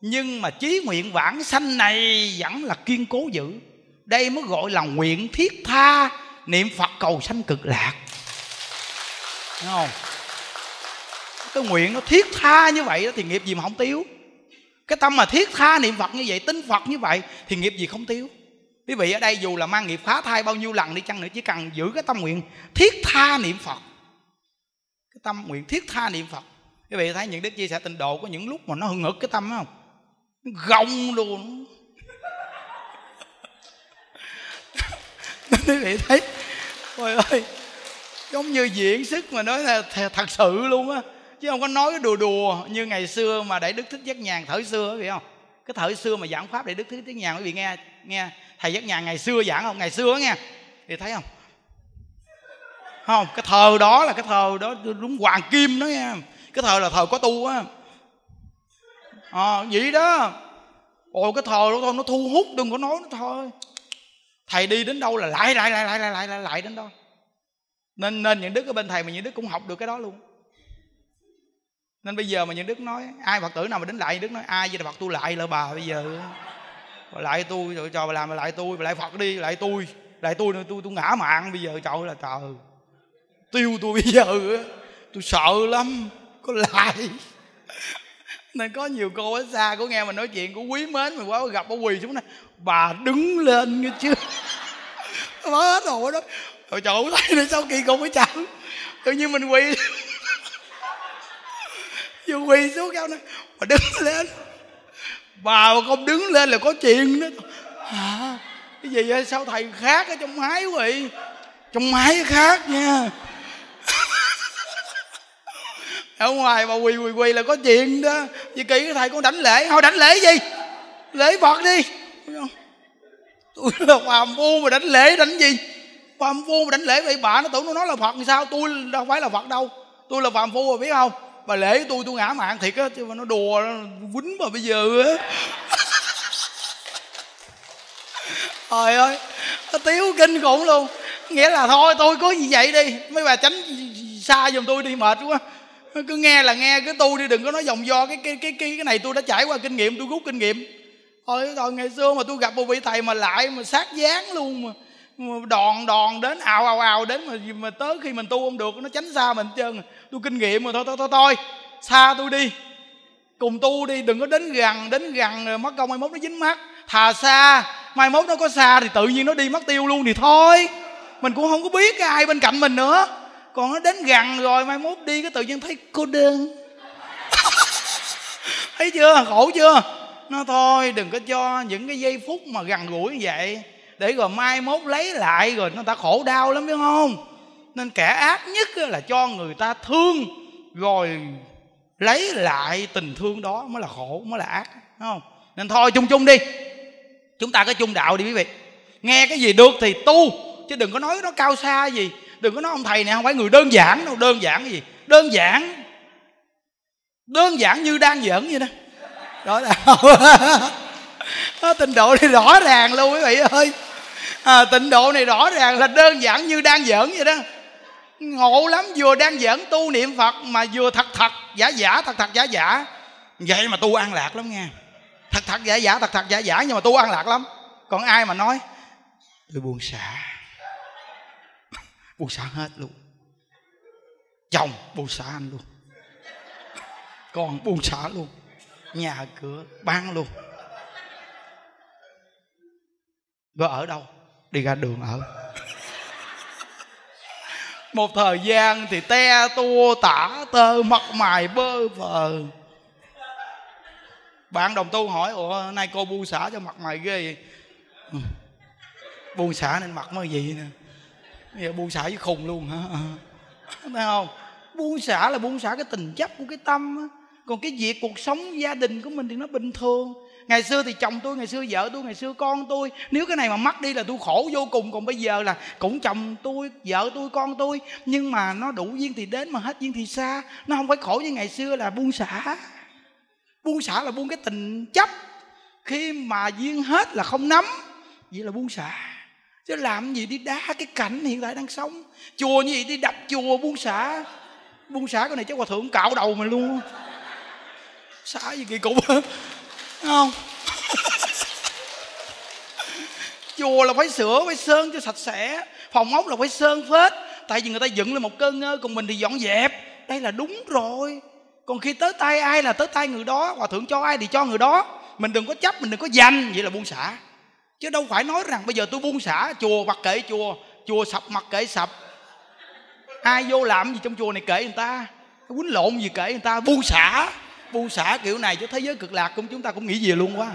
nhưng mà chí nguyện vãng sanh này vẫn là kiên cố giữ đây mới gọi là nguyện thiết tha niệm phật cầu sanh cực lạc Đúng không cái nguyện nó thiết tha như vậy đó thì nghiệp gì mà không tiêu cái tâm mà thiết tha niệm phật như vậy tính phật như vậy thì nghiệp gì không tiêu quý vị ở đây dù là mang nghiệp phá thai bao nhiêu lần đi chăng nữa chỉ cần giữ cái tâm nguyện thiết tha niệm phật cái tâm nguyện thiết tha niệm phật quý vị thấy những đức chia sẻ tình độ có những lúc mà nó hưng hực cái tâm không nó gồng luôn quý vị thấy ôi ơi giống như diễn sức mà nói là thật sự luôn á chứ không có nói đùa đùa như ngày xưa mà đại đức thích giác nhàn thời xưa quý vị không cái thời xưa mà giảng pháp đại đức thích giác nhàn quý vị nghe nghe thầy giác nhà ngày xưa giảng không ngày xưa nghe thì thấy không không cái thờ đó là cái thờ đó đúng hoàng kim đó nghe cái thờ là thờ có tu á ờ à, vậy đó ồ cái thờ đó thôi nó thu hút đừng có nói nó thôi thầy đi đến đâu là lại lại lại lại lại lại lại đến đó nên nên những đức ở bên thầy mà những đức cũng học được cái đó luôn nên bây giờ mà những đức nói ai phật tử nào mà đến lại những đức nói ai vậy là phật tu lại là bà bây giờ lại tôi rồi trời làm lại tôi lại phật đi lại tôi lại tôi nữa tôi tôi ngã mạng bây giờ trời là trời tiêu tôi bây giờ tôi sợ lắm có lại nên có nhiều cô ở xa cô nghe mình nói chuyện cô quý mến mà quá gặp bà quỳ xuống này bà đứng lên nghe chưa bà hết rồi đó rồi trời ơi tay sao kỳ cục với chồng tự nhiên mình quỳ vừa quỳ xuống cao nó bà đứng lên bà mà không đứng lên là có chuyện đó hả cái gì vậy sao thầy khác ở trong hái vậy trong hái khác nha ở ngoài bà quỳ quỳ quỳ là có chuyện đó vì kỳ cái thầy con đánh lễ thôi đánh lễ gì lễ phật đi tôi là phàm phu mà đánh lễ đánh gì phàm phu mà đánh lễ vậy bà nó tưởng nó nói là phật thì sao tôi đâu phải là phật đâu tôi là phàm phu rồi biết không bà lễ tôi tôi ngã mạng thiệt á chứ mà nó đùa nó quýnh mà bây giờ á trời ơi nó tiếu kinh khủng luôn nghĩa là thôi tôi cứ như vậy đi mấy bà tránh xa giùm tôi đi mệt quá cứ nghe là nghe cứ tu đi đừng có nói vòng do cái cái cái cái cái này tôi đã trải qua kinh nghiệm tôi rút kinh nghiệm thôi thôi ngày xưa mà tôi gặp một vị thầy mà lại mà sát dáng luôn mà đòn đòn đến ào ào ào đến mà, mà tới khi mình tu không được nó tránh xa mình trơn tôi kinh nghiệm mà thôi thôi thôi thôi xa tôi đi cùng tu đi đừng có đến gần đến gần mất công mai mốt nó dính mắt thà xa mai mốt nó có xa thì tự nhiên nó đi mất tiêu luôn thì thôi mình cũng không có biết cái ai bên cạnh mình nữa còn nó đến gần rồi mai mốt đi cái tự nhiên thấy cô đơn thấy chưa khổ chưa nó thôi đừng có cho những cái giây phút mà gần gũi như vậy để rồi mai mốt lấy lại rồi nó ta khổ đau lắm biết không nên kẻ ác nhất là cho người ta thương rồi lấy lại tình thương đó mới là khổ mới là ác đúng không nên thôi chung chung đi chúng ta có chung đạo đi quý vị nghe cái gì được thì tu chứ đừng có nói nó cao xa gì đừng có nói ông thầy này không phải người đơn giản đâu đơn giản cái gì đơn giản đơn giản như đang giỡn vậy đó đó là tình độ thì rõ ràng luôn quý vị ơi à, tịnh độ này rõ ràng là đơn giản như đang giỡn vậy đó ngộ lắm vừa đang giỡn tu niệm phật mà vừa thật thật giả giả thật thật giả giả vậy mà tu an lạc lắm nghe thật thật giả giả thật thật giả giả nhưng mà tu an lạc lắm còn ai mà nói tôi buồn xả buồn xả hết luôn chồng buồn xả anh luôn con buông xả luôn nhà cửa ban luôn vợ ở đâu đi ra đường ở một thời gian thì te tua tả tơ mặt mày bơ vờ bạn đồng tu hỏi ủa nay cô bu xả cho mặt mày ghê vậy ừ. buông xả nên mặt mới gì nè bây giờ buông xả với khùng luôn hả ừ. thấy không buông xả là buông xả cái tình chấp của cái tâm còn cái việc cuộc sống gia đình của mình thì nó bình thường ngày xưa thì chồng tôi ngày xưa vợ tôi ngày xưa con tôi nếu cái này mà mất đi là tôi khổ vô cùng còn bây giờ là cũng chồng tôi vợ tôi con tôi nhưng mà nó đủ duyên thì đến mà hết duyên thì xa nó không phải khổ như ngày xưa là buông xả buông xả là buông cái tình chấp khi mà duyên hết là không nắm vậy là buông xả chứ làm gì đi đá cái cảnh hiện tại đang sống chùa như vậy đi đập chùa buông xả buông xả cái này chắc hòa thượng cạo đầu mà luôn xả gì kỳ cục không chùa là phải sửa phải sơn cho sạch sẽ phòng ốc là phải sơn phết tại vì người ta dựng lên một cơn ngơ còn mình thì dọn dẹp đây là đúng rồi còn khi tới tay ai là tới tay người đó hòa thượng cho ai thì cho người đó mình đừng có chấp mình đừng có dành vậy là buông xả chứ đâu phải nói rằng bây giờ tôi buông xả chùa mặc kệ chùa chùa sập mặc kệ sập ai vô làm gì trong chùa này kệ người ta quýnh lộn gì kệ người ta buông xả bu xả kiểu này chứ thế giới cực lạc cũng chúng ta cũng nghĩ gì luôn quá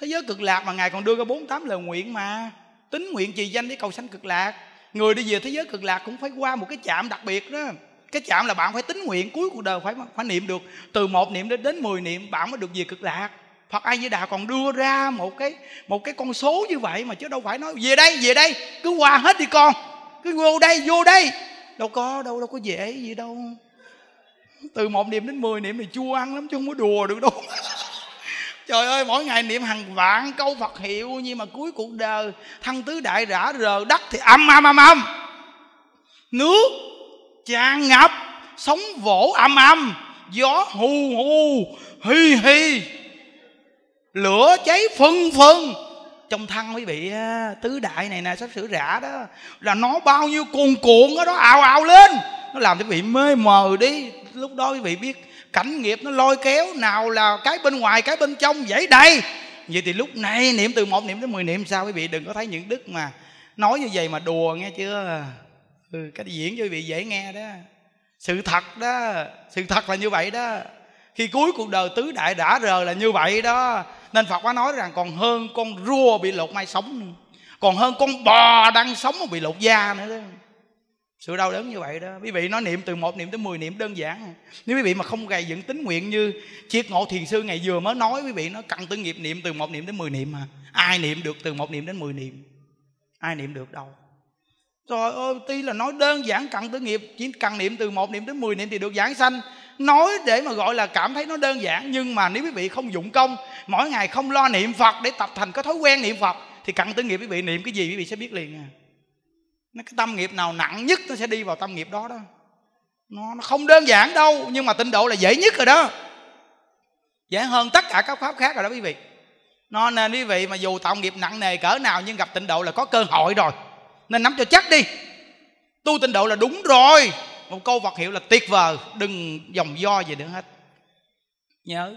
thế giới cực lạc mà ngài còn đưa ra bốn tám lời nguyện mà tính nguyện trì danh để cầu sanh cực lạc người đi về thế giới cực lạc cũng phải qua một cái chạm đặc biệt đó cái chạm là bạn phải tính nguyện cuối cuộc đời phải phải niệm được từ một niệm đến đến mười niệm bạn mới được về cực lạc Phật A Di Đà còn đưa ra một cái một cái con số như vậy mà chứ đâu phải nói về đây về đây cứ qua hết đi con cứ vô đây vô đây đâu có đâu đâu có dễ gì đâu từ một niệm đến 10 niệm thì chua ăn lắm chứ không có đùa được đâu trời ơi mỗi ngày niệm hàng vạn câu phật hiệu nhưng mà cuối cuộc đời thân tứ đại rã rờ đất thì âm âm âm âm nước tràn ngập sóng vỗ âm âm gió hù hù hi hi lửa cháy phân phân trong thân quý vị tứ đại này nè sắp sửa rã đó là nó bao nhiêu cuồn cuộn ở đó ào ào lên nó làm cho bị mê mờ đi lúc đó quý vị biết cảnh nghiệp nó lôi kéo nào là cái bên ngoài cái bên trong dễ đây vậy thì lúc này niệm từ một niệm tới mười niệm sao quý vị đừng có thấy những đức mà nói như vậy mà đùa nghe chưa ừ, cái diễn cho quý vị dễ nghe đó sự thật đó sự thật là như vậy đó khi cuối cuộc đời tứ đại đã rời là như vậy đó nên phật quá nói rằng còn hơn con rùa bị lột mai sống còn hơn con bò đang sống mà bị lột da nữa đó sự đau đớn như vậy đó quý vị nói niệm từ một niệm tới 10 niệm đơn giản à. nếu quý vị mà không gầy dựng tính nguyện như triết ngộ thiền sư ngày vừa mới nói quý vị nó cần tư nghiệp niệm từ một niệm đến 10 niệm mà ai niệm được từ một niệm đến 10 niệm ai niệm được đâu trời ơi tuy là nói đơn giản cần tư nghiệp chỉ cần niệm từ một niệm đến 10 niệm thì được giảng sanh nói để mà gọi là cảm thấy nó đơn giản nhưng mà nếu quý vị không dụng công mỗi ngày không lo niệm phật để tập thành cái thói quen niệm phật thì cần tư nghiệp quý vị niệm cái gì quý vị sẽ biết liền à nó cái tâm nghiệp nào nặng nhất nó sẽ đi vào tâm nghiệp đó đó nó, nó không đơn giản đâu nhưng mà tịnh độ là dễ nhất rồi đó dễ hơn tất cả các pháp khác rồi đó quý vị nó nên quý vị mà dù tạo nghiệp nặng nề cỡ nào nhưng gặp tịnh độ là có cơ hội rồi nên nắm cho chắc đi tu tịnh độ là đúng rồi một câu vật hiệu là tuyệt vời đừng dòng do gì nữa hết nhớ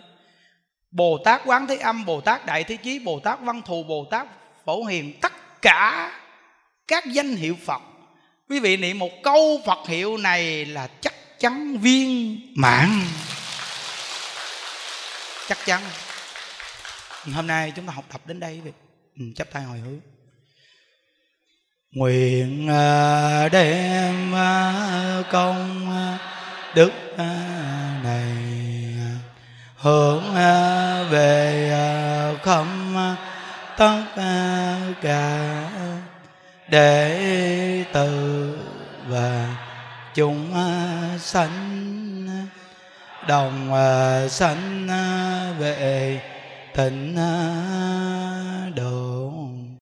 bồ tát quán thế âm bồ tát đại thế chí bồ tát văn thù bồ tát phổ hiền tất cả các danh hiệu phật quý vị niệm một câu phật hiệu này là chắc chắn viên mãn chắc chắn hôm nay chúng ta học tập đến đây quý ừ, chắp tay hồi hướng nguyện đem công đức này hướng về ờ, không ờ, tất ờ, cả đệ tử và chúng sanh đồng sanh về thịnh độ